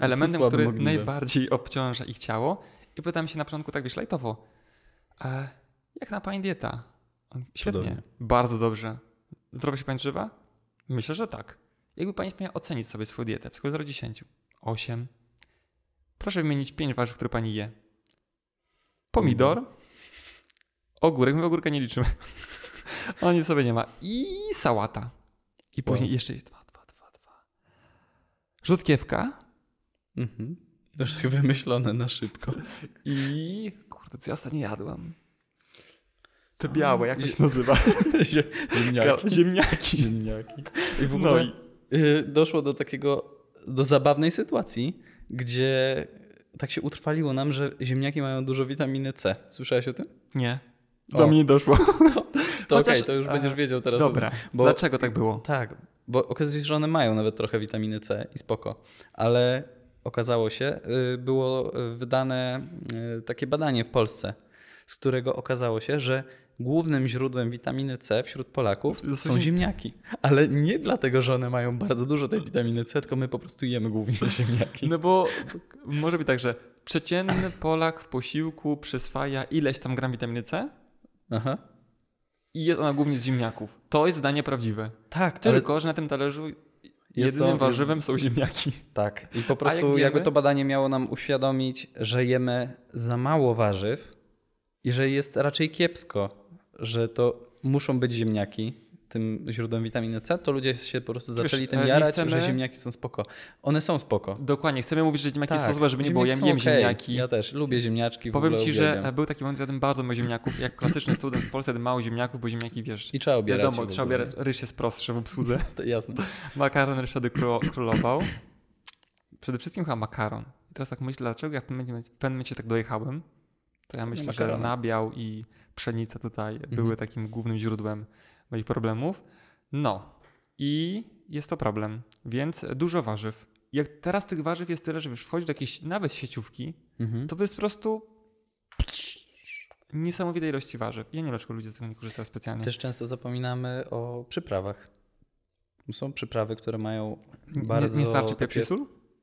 elementem, który najbardziej obciąża ich ciało. I pytam się na początku tak wiesz, lajtowo, e, jak na pani dieta? Świetnie, bardzo dobrze. Zdrowo się pani żywa? Myślę, że tak. Jakby pani miała ocenić sobie swoją dietę w skali 10? 8. Proszę wymienić 5 warzyw, które pani je. Pomidor, ogórek, my ogórka nie liczymy. O sobie nie ma. I sałata. I później wow. jeszcze jest 2, 2, 2, dwa. Rzutkiewka. Mhm. To już tak wymyślone na szybko. I kurde, co ja ostatnio jadłam? Te białe, jak się nazywa? Ziemniaki. Ziemniaki. Ziemniaki. I w no ogóle no i... Y, doszło do takiego, do zabawnej sytuacji, gdzie tak się utrwaliło nam, że ziemniaki mają dużo witaminy C. Słyszałeś o tym? Nie. Do o. mnie doszło. To, to okej, okay, to już będziesz wiedział teraz. Dobra, bo, dlaczego tak było? Tak, bo okazuje się, że one mają nawet trochę witaminy C i spoko, ale okazało się, y, było wydane y, takie badanie w Polsce, z którego okazało się, że głównym źródłem witaminy C wśród Polaków są ziemniaki. Ale nie dlatego, że one mają bardzo dużo tej witaminy C, tylko my po prostu jemy głównie ziemniaki. No bo może być tak, że przeciętny Polak w posiłku przyswaja ileś tam gram witaminy C? Aha. I jest ona głównie z ziemniaków. To jest zdanie prawdziwe. Tak, Tylko, ale... że na tym talerzu jedynym są... warzywem są ziemniaki. Tak. I po prostu jak jakby to badanie miało nam uświadomić, że jemy za mało warzyw i że jest raczej kiepsko że to muszą być ziemniaki tym źródłem witaminy C, to ludzie się po prostu zaczęli Wiesz, tym jarać, chcemy... że ziemniaki są spoko. One są spoko. Dokładnie, chcemy mówić, że ziemniaki tak. są złe, żeby nie było. Ja jem okay. ziemniaki. Ja też lubię ziemniaczki. Powiem ci, uwielbiam. że był taki moment, że jadłem bardzo mało ziemniaków. Jak klasyczny student w Polsce jadłem mało ziemniaków, bo ziemniaki, wiesz... I trzeba obierać. Wiadomo, trzeba obierać. Ryż jest prostszy w obsłudze. To jasne. Makaron ryż wtedy królował. Przede wszystkim chyba makaron. I teraz tak myślę, dlaczego ja w pewnym momencie tak dojechałem, to ja no myślę, że nabiał i pszenica tutaj mhm. były takim głównym źródłem moich problemów. No i jest to problem, więc dużo warzyw. Jak teraz tych warzyw jest tyle, że wiesz, wchodzi do jakiejś nawet sieciówki, mhm. to jest po prostu niesamowitej ilości warzyw. Ja nie wiem, dlaczego ludzie z tego nie korzystają specjalnie. Też często zapominamy o przyprawach. Są przyprawy, które mają bardzo... Nie, nie starczy takie... pieprz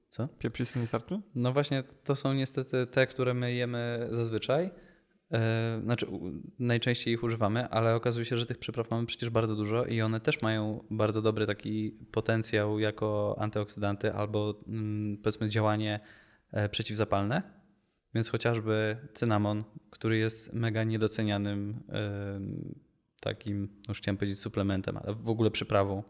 Co? Pieprz nie starczy? No właśnie, to są niestety te, które my jemy zazwyczaj E, znaczy najczęściej ich używamy, ale okazuje się, że tych przypraw mamy przecież bardzo dużo i one też mają bardzo dobry taki potencjał jako antyoksydanty albo mm, powiedzmy działanie e, przeciwzapalne. Więc chociażby cynamon, który jest mega niedocenianym takim, no już chciałem powiedzieć suplementem, ale w ogóle przyprawą,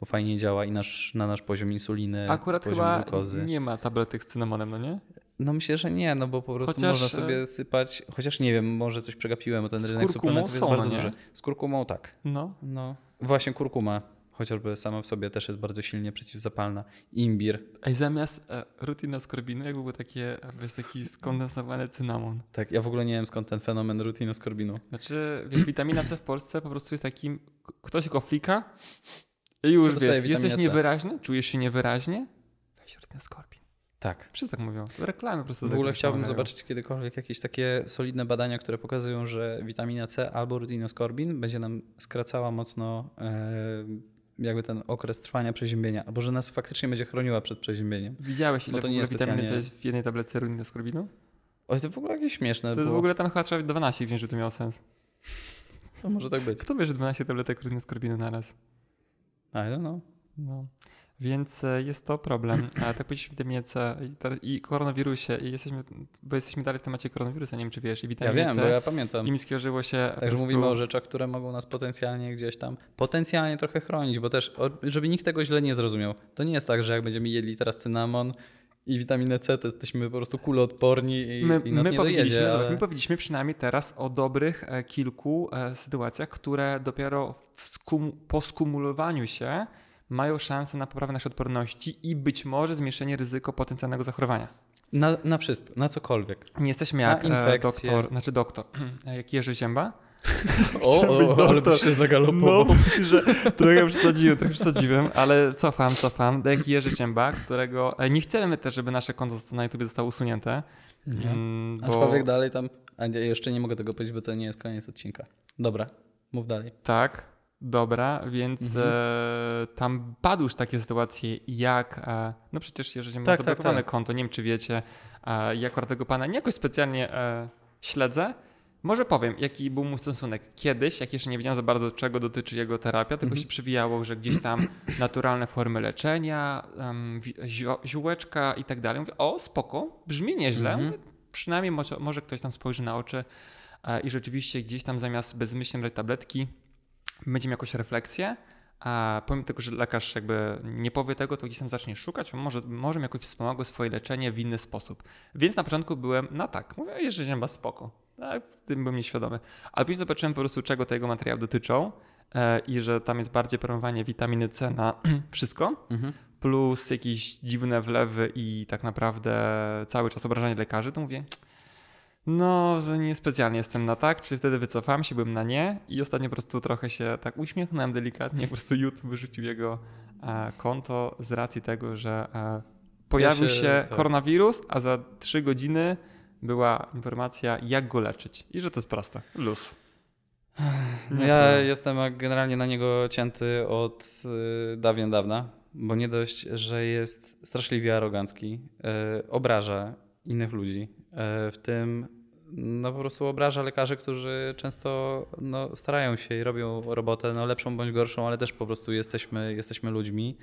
bo fajnie działa i nasz, na nasz poziom insuliny, Akurat poziom chyba glukozy. nie ma tabletek z cynamonem, no nie? No myślę, że nie, no bo po prostu chociaż... można e, sobie sypać, chociaż nie wiem, może coś przegapiłem, bo ten rynek suplementów jest bardzo no nie? duży. Z kurkumą tak. No. no. Właśnie kurkuma chociażby sama w sobie też jest bardzo silnie przeciwzapalna. Imbir. Ej, zamiast e, rutina z jakby takie, wiesz, taki skondensowany cynamon. Tak, ja w ogóle nie wiem skąd ten fenomen rutina z Znaczy, wiesz, witamina C w Polsce po prostu jest takim, ktoś go flika i już wiesz, jesteś niewyraźny, czujesz się niewyraźnie, weź rutina z tak. Wszyscy tak mówią. Reklamy po prostu. W tak ogóle chciałbym zobaczyć kiedykolwiek jakieś takie solidne badania, które pokazują, że witamina C albo rutinoskorbin będzie nam skracała mocno e, jakby ten okres trwania przeziębienia, albo że nas faktycznie będzie chroniła przed przeziębieniem. Widziałeś ile to nie jest witaminy specjalnie... C w jednej tablecie rutinoskorbinu? Oj, to w ogóle jakieś śmieszne. To było. jest w ogóle tam chyba trzeba 12 wziąć, żeby to miało sens. To może tak być. Kto bierze 12 tabletek rutinoskorbinu raz? I don't know. No. Więc e, jest to problem. Tak tak powiedzieliśmy witaminie e, i koronawirusie, i jesteśmy, bo jesteśmy dalej w temacie koronawirusa, nie wiem czy wiesz, i witaminie Ja wiem, bo ja pamiętam. I mi skojarzyło się... Także mówimy o rzeczach, które mogą nas potencjalnie gdzieś tam, potencjalnie trochę chronić, bo też, żeby nikt tego źle nie zrozumiał. To nie jest tak, że jak będziemy jedli teraz cynamon, i witaminę C, to jesteśmy po prostu kuloodporni i, my, i nas my nie powiedzieliśmy, dojedzie, ale... My powiedzieliśmy przynajmniej teraz o dobrych e, kilku sytuacjach, które dopiero skum, po skumulowaniu się mają szansę na poprawę naszej odporności i być może zmniejszenie ryzyko potencjalnego zachorowania. Na, na wszystko, na cokolwiek. Nie jesteśmy jak e, doktor, znaczy doktor, e, jak Jerzy Zięba. o, o ale byś się zagalopował. No, że trochę przesadziłem, trochę przesadziłem, ale cofam, cofam. Jak Jerzy Zięba, którego e, nie chcemy też, żeby nasze konto na YouTube zostało usunięte. Nie. Mm, bo... Aczkolwiek dalej tam, a jeszcze nie mogę tego powiedzieć, bo to nie jest koniec odcinka. Dobra, mów dalej. Tak. Dobra, więc mhm. e, tam padły już takie sytuacje jak, e, no przecież jeżeli tak, ma tak, zablokowane tak. konto, nie wiem czy wiecie, e, ja akurat tego pana nie jakoś specjalnie e, śledzę, może powiem, jaki był mu stosunek kiedyś, jak jeszcze nie wiedziałem za bardzo, czego dotyczy jego terapia, tylko mhm. się przywijało, że gdzieś tam naturalne formy leczenia, um, ziółeczka i tak dalej. Mówię, o, spoko, brzmi nieźle, mhm. przynajmniej może, może, ktoś tam spojrzy na oczy e, i rzeczywiście gdzieś tam zamiast bezmyślnie brać tabletki, będziemy jakąś refleksję, a pomimo tego, że lekarz jakby nie powie tego, to gdzieś tam zacznie szukać, może, może mi jakoś wspomogło swoje leczenie w inny sposób. Więc na początku byłem na no tak, mówię, jeżeli się spoko. Tak, tym byłem nieświadomy. Ale później zobaczyłem po prostu, czego tego materiały dotyczą e, i że tam jest bardziej promowanie witaminy C na wszystko, mhm. plus jakieś dziwne wlewy i tak naprawdę cały czas obrażanie lekarzy, to mówię, no, niespecjalnie jestem na tak, czyli wtedy wycofałem się, bym na nie i ostatnio po prostu trochę się tak uśmiechnąłem delikatnie, po prostu YouTube wyrzucił jego e, konto z racji tego, że e, pojawił się, się tak. koronawirus, a za trzy godziny była informacja, jak go leczyć i że to jest proste, luz. No ja jestem generalnie na niego cięty od y, dawien dawna, bo nie dość, że jest straszliwie arogancki, y, obraża innych ludzi, e, w tym no po prostu obraża lekarzy, którzy często no, starają się i robią robotę no, lepszą bądź gorszą, ale też po prostu jesteśmy, jesteśmy ludźmi.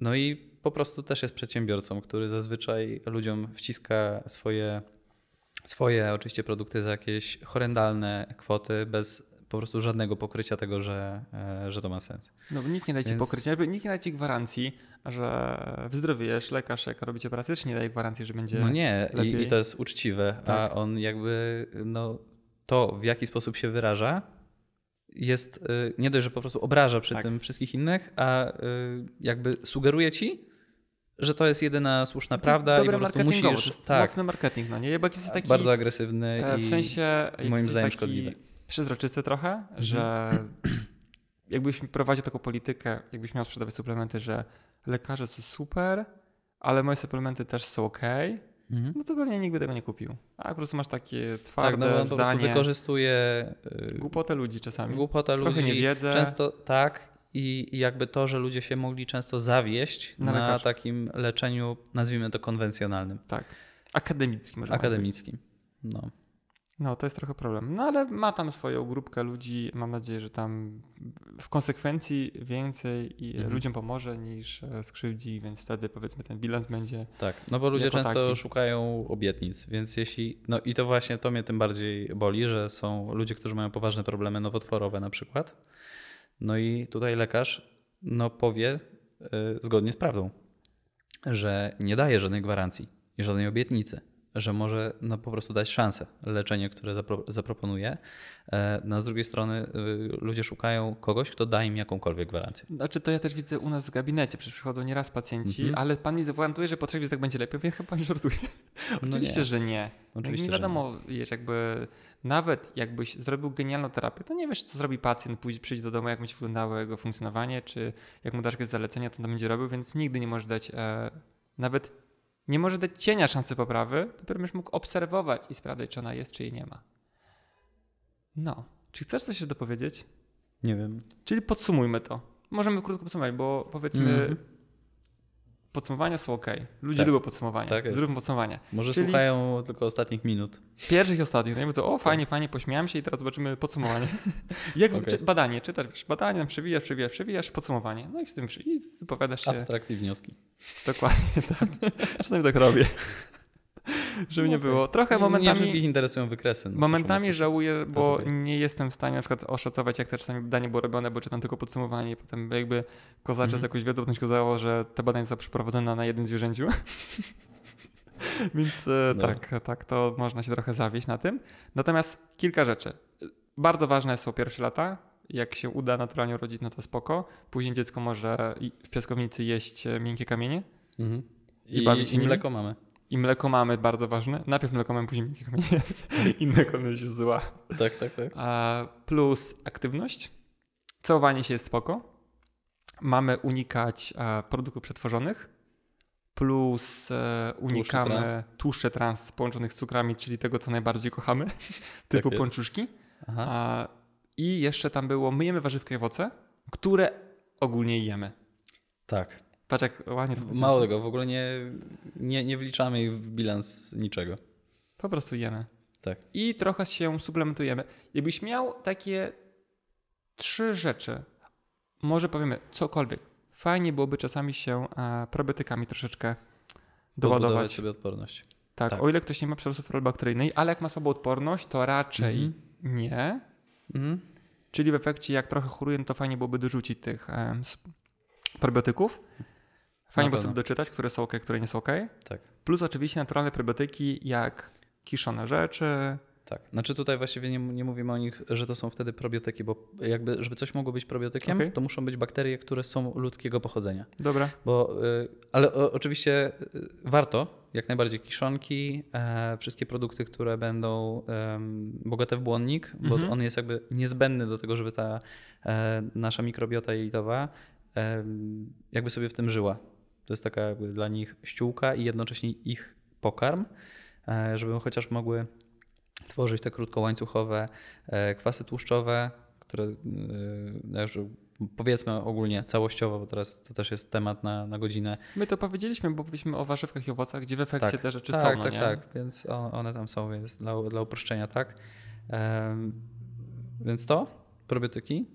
No i po prostu też jest przedsiębiorcą, który zazwyczaj ludziom wciska swoje, swoje oczywiście produkty za jakieś horrendalne kwoty bez po prostu żadnego pokrycia tego, że, e, że to ma sens. No bo nikt nie da ci Więc... pokrycia, nikt nie da ci gwarancji, że wyzdrowiesz, lekarz jak robicie pracę, też nie daje gwarancji, że będzie No nie, I, i to jest uczciwe, tak. a on jakby no, to, w jaki sposób się wyraża, jest y, nie dość, że po prostu obraża przy tak. tym wszystkich innych, a y, jakby sugeruje ci, że to jest jedyna słuszna prawda i po prostu musisz... To jest tak, mocny marketing, no nie? Bo jest taki... Bardzo agresywny e, w sensie, i moim zdaniem szkodliwy. Przezroczysty trochę, mhm. że jakbyś prowadził taką politykę, jakbyś miał sprzedawać suplementy, że lekarze są super, ale moje suplementy też są ok, mhm. no to pewnie nikt by tego nie kupił. A po prostu masz takie twarde tak, no, zdanie. No, po prostu wykorzystuje... Y, Głupotę ludzi czasami. Głupotę ludzi. Trochę niewiedzę. Często tak i jakby to, że ludzie się mogli często zawieść na, na takim leczeniu, nazwijmy to konwencjonalnym. Tak. Akademickim. Akademickim. No. No, to jest trochę problem. No, ale ma tam swoją grupkę ludzi. Mam nadzieję, że tam w konsekwencji więcej i mhm. ludziom pomoże niż e, skrzywdzi, więc wtedy powiedzmy ten bilans będzie. Tak, no bo ludzie często taki. szukają obietnic, więc jeśli. No i to właśnie to mnie tym bardziej boli, że są ludzie, którzy mają poważne problemy nowotworowe na przykład. No i tutaj lekarz no, powie yy, zgodnie z prawdą, że nie daje żadnej gwarancji i żadnej obietnicy że może no, po prostu dać szansę leczenie, które zapro, zaproponuje. E, no, a z drugiej strony y, ludzie szukają kogoś, kto da im jakąkolwiek gwarancję. Znaczy to ja też widzę u nas w gabinecie, przecież przychodzą nieraz pacjenci, mm -hmm. ale pan mi zagwarantuje, że po trzech tak będzie lepiej. Ja chyba pan żartuje. No Oczywiście, nie. że nie. No Oczywiście, nie wiadomo, że nie. wiesz, jakby nawet jakbyś zrobił genialną terapię, to nie wiesz, co zrobi pacjent, pójdzie, przyjść do domu, jak będzie wyglądało jego funkcjonowanie, czy jak mu dasz jakieś zalecenia, to on będzie robił, więc nigdy nie możesz dać e, nawet nie może dać cienia szansy poprawy, dopiero będziesz mógł obserwować i sprawdzać, czy ona jest, czy jej nie ma. No. Czy chcesz coś się dopowiedzieć? Nie wiem. Czyli podsumujmy to. Możemy krótko podsumować, bo powiedzmy, mm -hmm podsumowania są ok. Ludzie tak. lubią podsumowania. Tak Zróbmy podsumowanie. Może Czyli słuchają tylko ostatnich minut. Pierwszych i ostatnich. No i mówią, o tak. fajnie, fajnie, pośmiałem się i teraz zobaczymy podsumowanie. Jak okay. czy, badanie, czytasz wiesz, badanie, przewijasz, przewijasz, przewijasz, podsumowanie. No i z tym i wypowiadasz się. Abstrakty wnioski. Dokładnie tak. Czasami tak robię. Żeby nie było. Trochę momentami... Nie wszystkich interesują wykresy. No momentami żałuję, bo nie jestem w stanie na przykład oszacować, jak to czasami badanie było robione, bo czytam tylko podsumowanie i potem jakby kozaczę mm -hmm. z mhm. jakąś wiedzą, potem się okazało, że te badania są przeprowadzone na jednym zwierzęciu. Więc e, no. tak, tak, to można się trochę zawieść na tym. Natomiast kilka rzeczy. Bardzo ważne są pierwsze lata, jak się uda naturalnie urodzić, no to spoko. Później dziecko może w piaskownicy jeść e, miękkie kamienie. I, mhm. I bawić się mleko mamy i mleko mamy bardzo ważne. Najpierw mleko mamy, później mleko mamy. Inna kolejność zła. Tak, tak, tak. A, plus aktywność. Całowanie się jest spoko. Mamy unikać a, e, produktów przetworzonych. Plus e, unikamy trans. tłuszcze trans połączonych z cukrami, czyli tego, co najbardziej kochamy, tak typu tak pączuszki. A, I jeszcze tam było, myjemy warzywka i owoce, które ogólnie jemy. Tak. Patrz jak ładnie to Mało tego, w ogóle nie, nie, nie wliczamy ich w bilans niczego. Po prostu jemy. Tak. I trochę się suplementujemy. Jakbyś miał takie trzy rzeczy, może powiemy cokolwiek, fajnie byłoby czasami się e, probiotykami troszeczkę doładować. sobie odporność. Tak, tak, o ile ktoś nie ma przerosów rolbakteryjnej, ale jak ma sobą odporność, to raczej mhm. nie. Mhm. Czyli w efekcie, jak trochę choruję, to fajnie byłoby dorzucić tych e, probiotyków. Fajnie bo sobie doczytać, które są ok, które nie są ok. Tak. Plus oczywiście naturalne probiotyki jak kiszone rzeczy, tak. Znaczy tutaj właściwie nie, nie, mówimy o nich, że to są wtedy probiotyki, bo jakby, żeby coś mogło być probiotykiem, okay. to muszą być bakterie, które są ludzkiego pochodzenia. Dobra. Bo, y, ale oczywiście y, warto, jak najbardziej kiszonki, e, wszystkie produkty, które będą bogate w błonnik, bo mhm. on jest jakby niezbędny do tego, żeby ta e, nasza mikrobiota jelitowa jakby sobie w tym żyła. To jest taka jakby dla nich ściółka i jednocześnie ich pokarm, e, żeby chociaż mogły tworzyć te krótkołańcuchowe e, kwasy tłuszczowe, które e, no powiedzmy ogólnie całościowo, bo teraz to też jest temat na, na godzinę. My to powiedzieliśmy, bo mówiliśmy o warzywkach i owocach, gdzie w efekcie tak, te rzeczy tak, są. Tak, no tak, nie? tak, więc one tam są, więc dla, dla uproszczenia tak. więc to, probiotyki,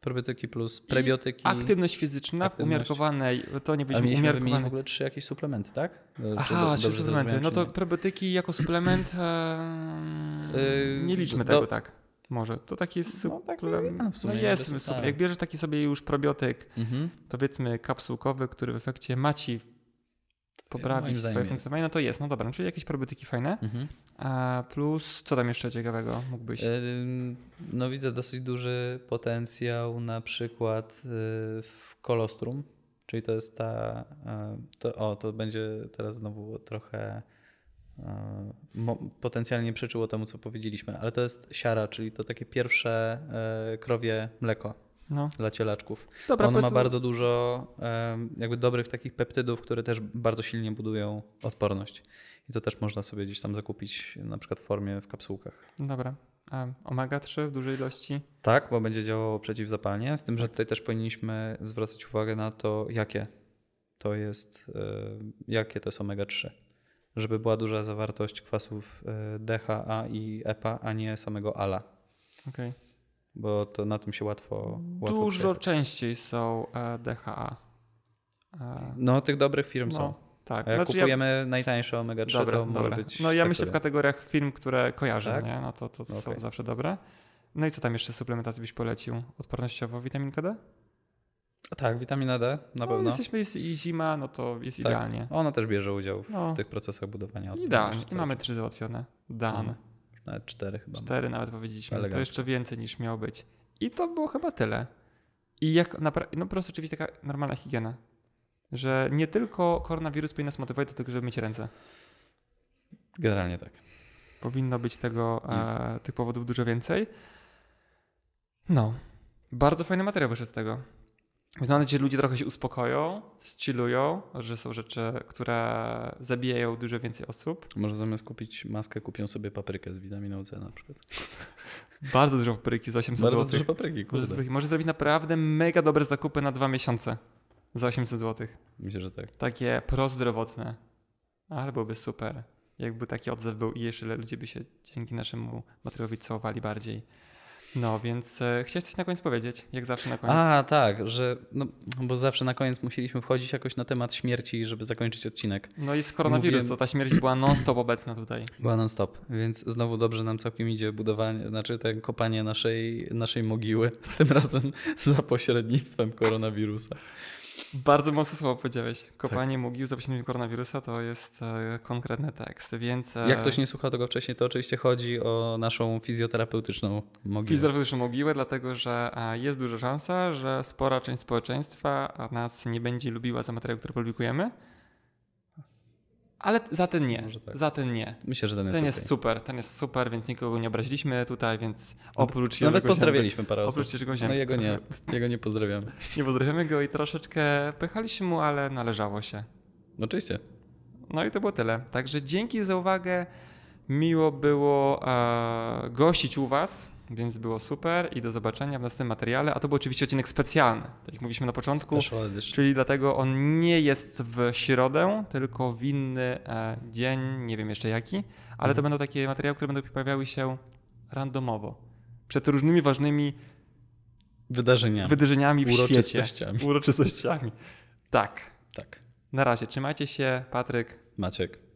Probiotyki plus prebiotyki. I aktywność fizyczna aktywność. umiarkowanej, to nie będzie umiarkowane. w ogóle trzy jakieś suplementy, tak? Dobrze, Aha, trzy suplementy. No to probiotyki jako suplement e, nie liczmy do, tego tak. Może. To taki jest no, tak, no, no, no, w sumie no jest, jak bierzesz taki sobie już probiotyk, mhm. to powiedzmy kapsułkowy, który w efekcie ci poprawić swoje funkcjonowanie, no to jest, no dobra, czyli jakieś probiotyki fajne. Mhm. A plus, co tam jeszcze ciekawego mógłbyś? E, no widzę dosyć duży potencjał na przykład e, w kolostrum, czyli to jest ta, e, to, o to będzie teraz znowu trochę potencjalnie przeczyło temu, co powiedzieliśmy, ale to jest siara, czyli to takie pierwsze krowie mleko no. dla cielaczków. Dobra, On ma bardzo dużo jakby dobrych takich peptydów, które też bardzo silnie budują odporność. I to też można sobie gdzieś tam zakupić na przykład w formie w kapsułkach. Dobra. A omega-3 w dużej ilości? Tak, bo będzie działało przeciwzapalnie, z tym, że tutaj też powinniśmy zwracać uwagę na to, jakie to jest, jakie to jest omega-3 żeby była duża zawartość kwasów e, DHA i EPA, a nie samego ALA. Okay bo to na tym się łatwo. łatwo Dużo przyjechać. częściej są e, DHA. E, no, tych dobrych firm no, są. Tak. jak znaczy kupujemy ja... najtańsze omega-3, dobra, to dobra. może być. No ja tak myślę sobie. w kategoriach firm, które kojarzę, tak? nie? No to, to, to okay. są zawsze dobre. No i co tam jeszcze suplementacji byś polecił? Odpornościowo witaminkę D? Tak, witamina D na no, pewno. Jesteśmy, jest i zima, no to jest tak. idealnie. Ona też bierze udział w no. tych procesach budowania Idealnie, mamy trzy załatwione. dane. Mhm. Nawet cztery chyba. Cztery nawet powiedzieliśmy. No to jeszcze więcej niż miało być. I to było chyba tyle. I jak no po prostu oczywiście taka normalna higiena. Że nie tylko koronawirus powinien nas motywować do tego, żeby myć ręce. Generalnie tak. Powinno być tego, e, tych powodów dużo więcej. No. Bardzo fajny materiał wyszedł z tego. Więc mam nadzieję, że ludzie trochę się uspokoją, stylują, że są rzeczy, które zabijają dużo więcej osób. Może zamiast kupić maskę, kupią sobie paprykę z witaminą C na przykład. Bardzo dużo papryki za 800 zł. Bardzo dużo papryki, kurde. Może zrobić naprawdę mega dobre zakupy na dwa miesiące za 800 zł. Myślę, że tak. Takie prozdrowotne. Ale byłoby super. Jakby taki odzew był i jeszcze ludzie by się dzięki naszemu materiałowi całowali bardziej. No, więc e, chciałeś coś na koniec powiedzieć, jak zawsze na koniec. A, tak, że, no, bo zawsze na koniec musieliśmy wchodzić jakoś na temat śmierci, żeby zakończyć odcinek. No i z koronawirus, Mówiłem... to ta śmierć była non-stop obecna tutaj. Była non-stop, więc znowu dobrze nam całkiem idzie budowanie, znaczy te kopanie naszej, naszej mogiły, tym razem za pośrednictwem koronawirusa. Bardzo mocno słowo powiedziałeś. Kopanie tak. mógł za koronawirusa to jest e, konkretny tekst, więc... E, Jak ktoś nie słuchał tego wcześniej, to oczywiście chodzi o naszą fizjoterapeutyczną mogiłę. Fizjoterapeutyczną mogiłę, dlatego że e, jest duża szansa, że spora część społeczeństwa nas nie będzie lubiła za materiał, który publikujemy. Ale za ten nie. Tak. Za ten nie. Myślę, że ten, ten jest, jest super. Ten jest super, więc nikogo nie obraziliśmy tutaj, więc no, oprócz Nawet pozdrawialiśmy parę osób. Oprócz jego ziemby. No jego nie. Jego nie pozdrawiamy. nie pozdrawiamy go i troszeczkę pychaliśmy mu, ale należało się. No, oczywiście. No i to było tyle. Także dzięki za uwagę. Miło było e, gościć u was. Więc było super i do zobaczenia w następnym materiale. A to był oczywiście odcinek specjalny, tak jak mówiliśmy na początku. Czyli dlatego on nie jest w środę, tylko w inny e, dzień, nie wiem jeszcze jaki, ale mm. to mhm. będą takie materiały, które będą pojawiały się randomowo. Przed różnymi ważnymi wydarzeniami, wydarzeniami w uroczystościami. świecie. Uroczystościami. Tak. Tak. Na razie, trzymajcie się, Patryk. Maciek.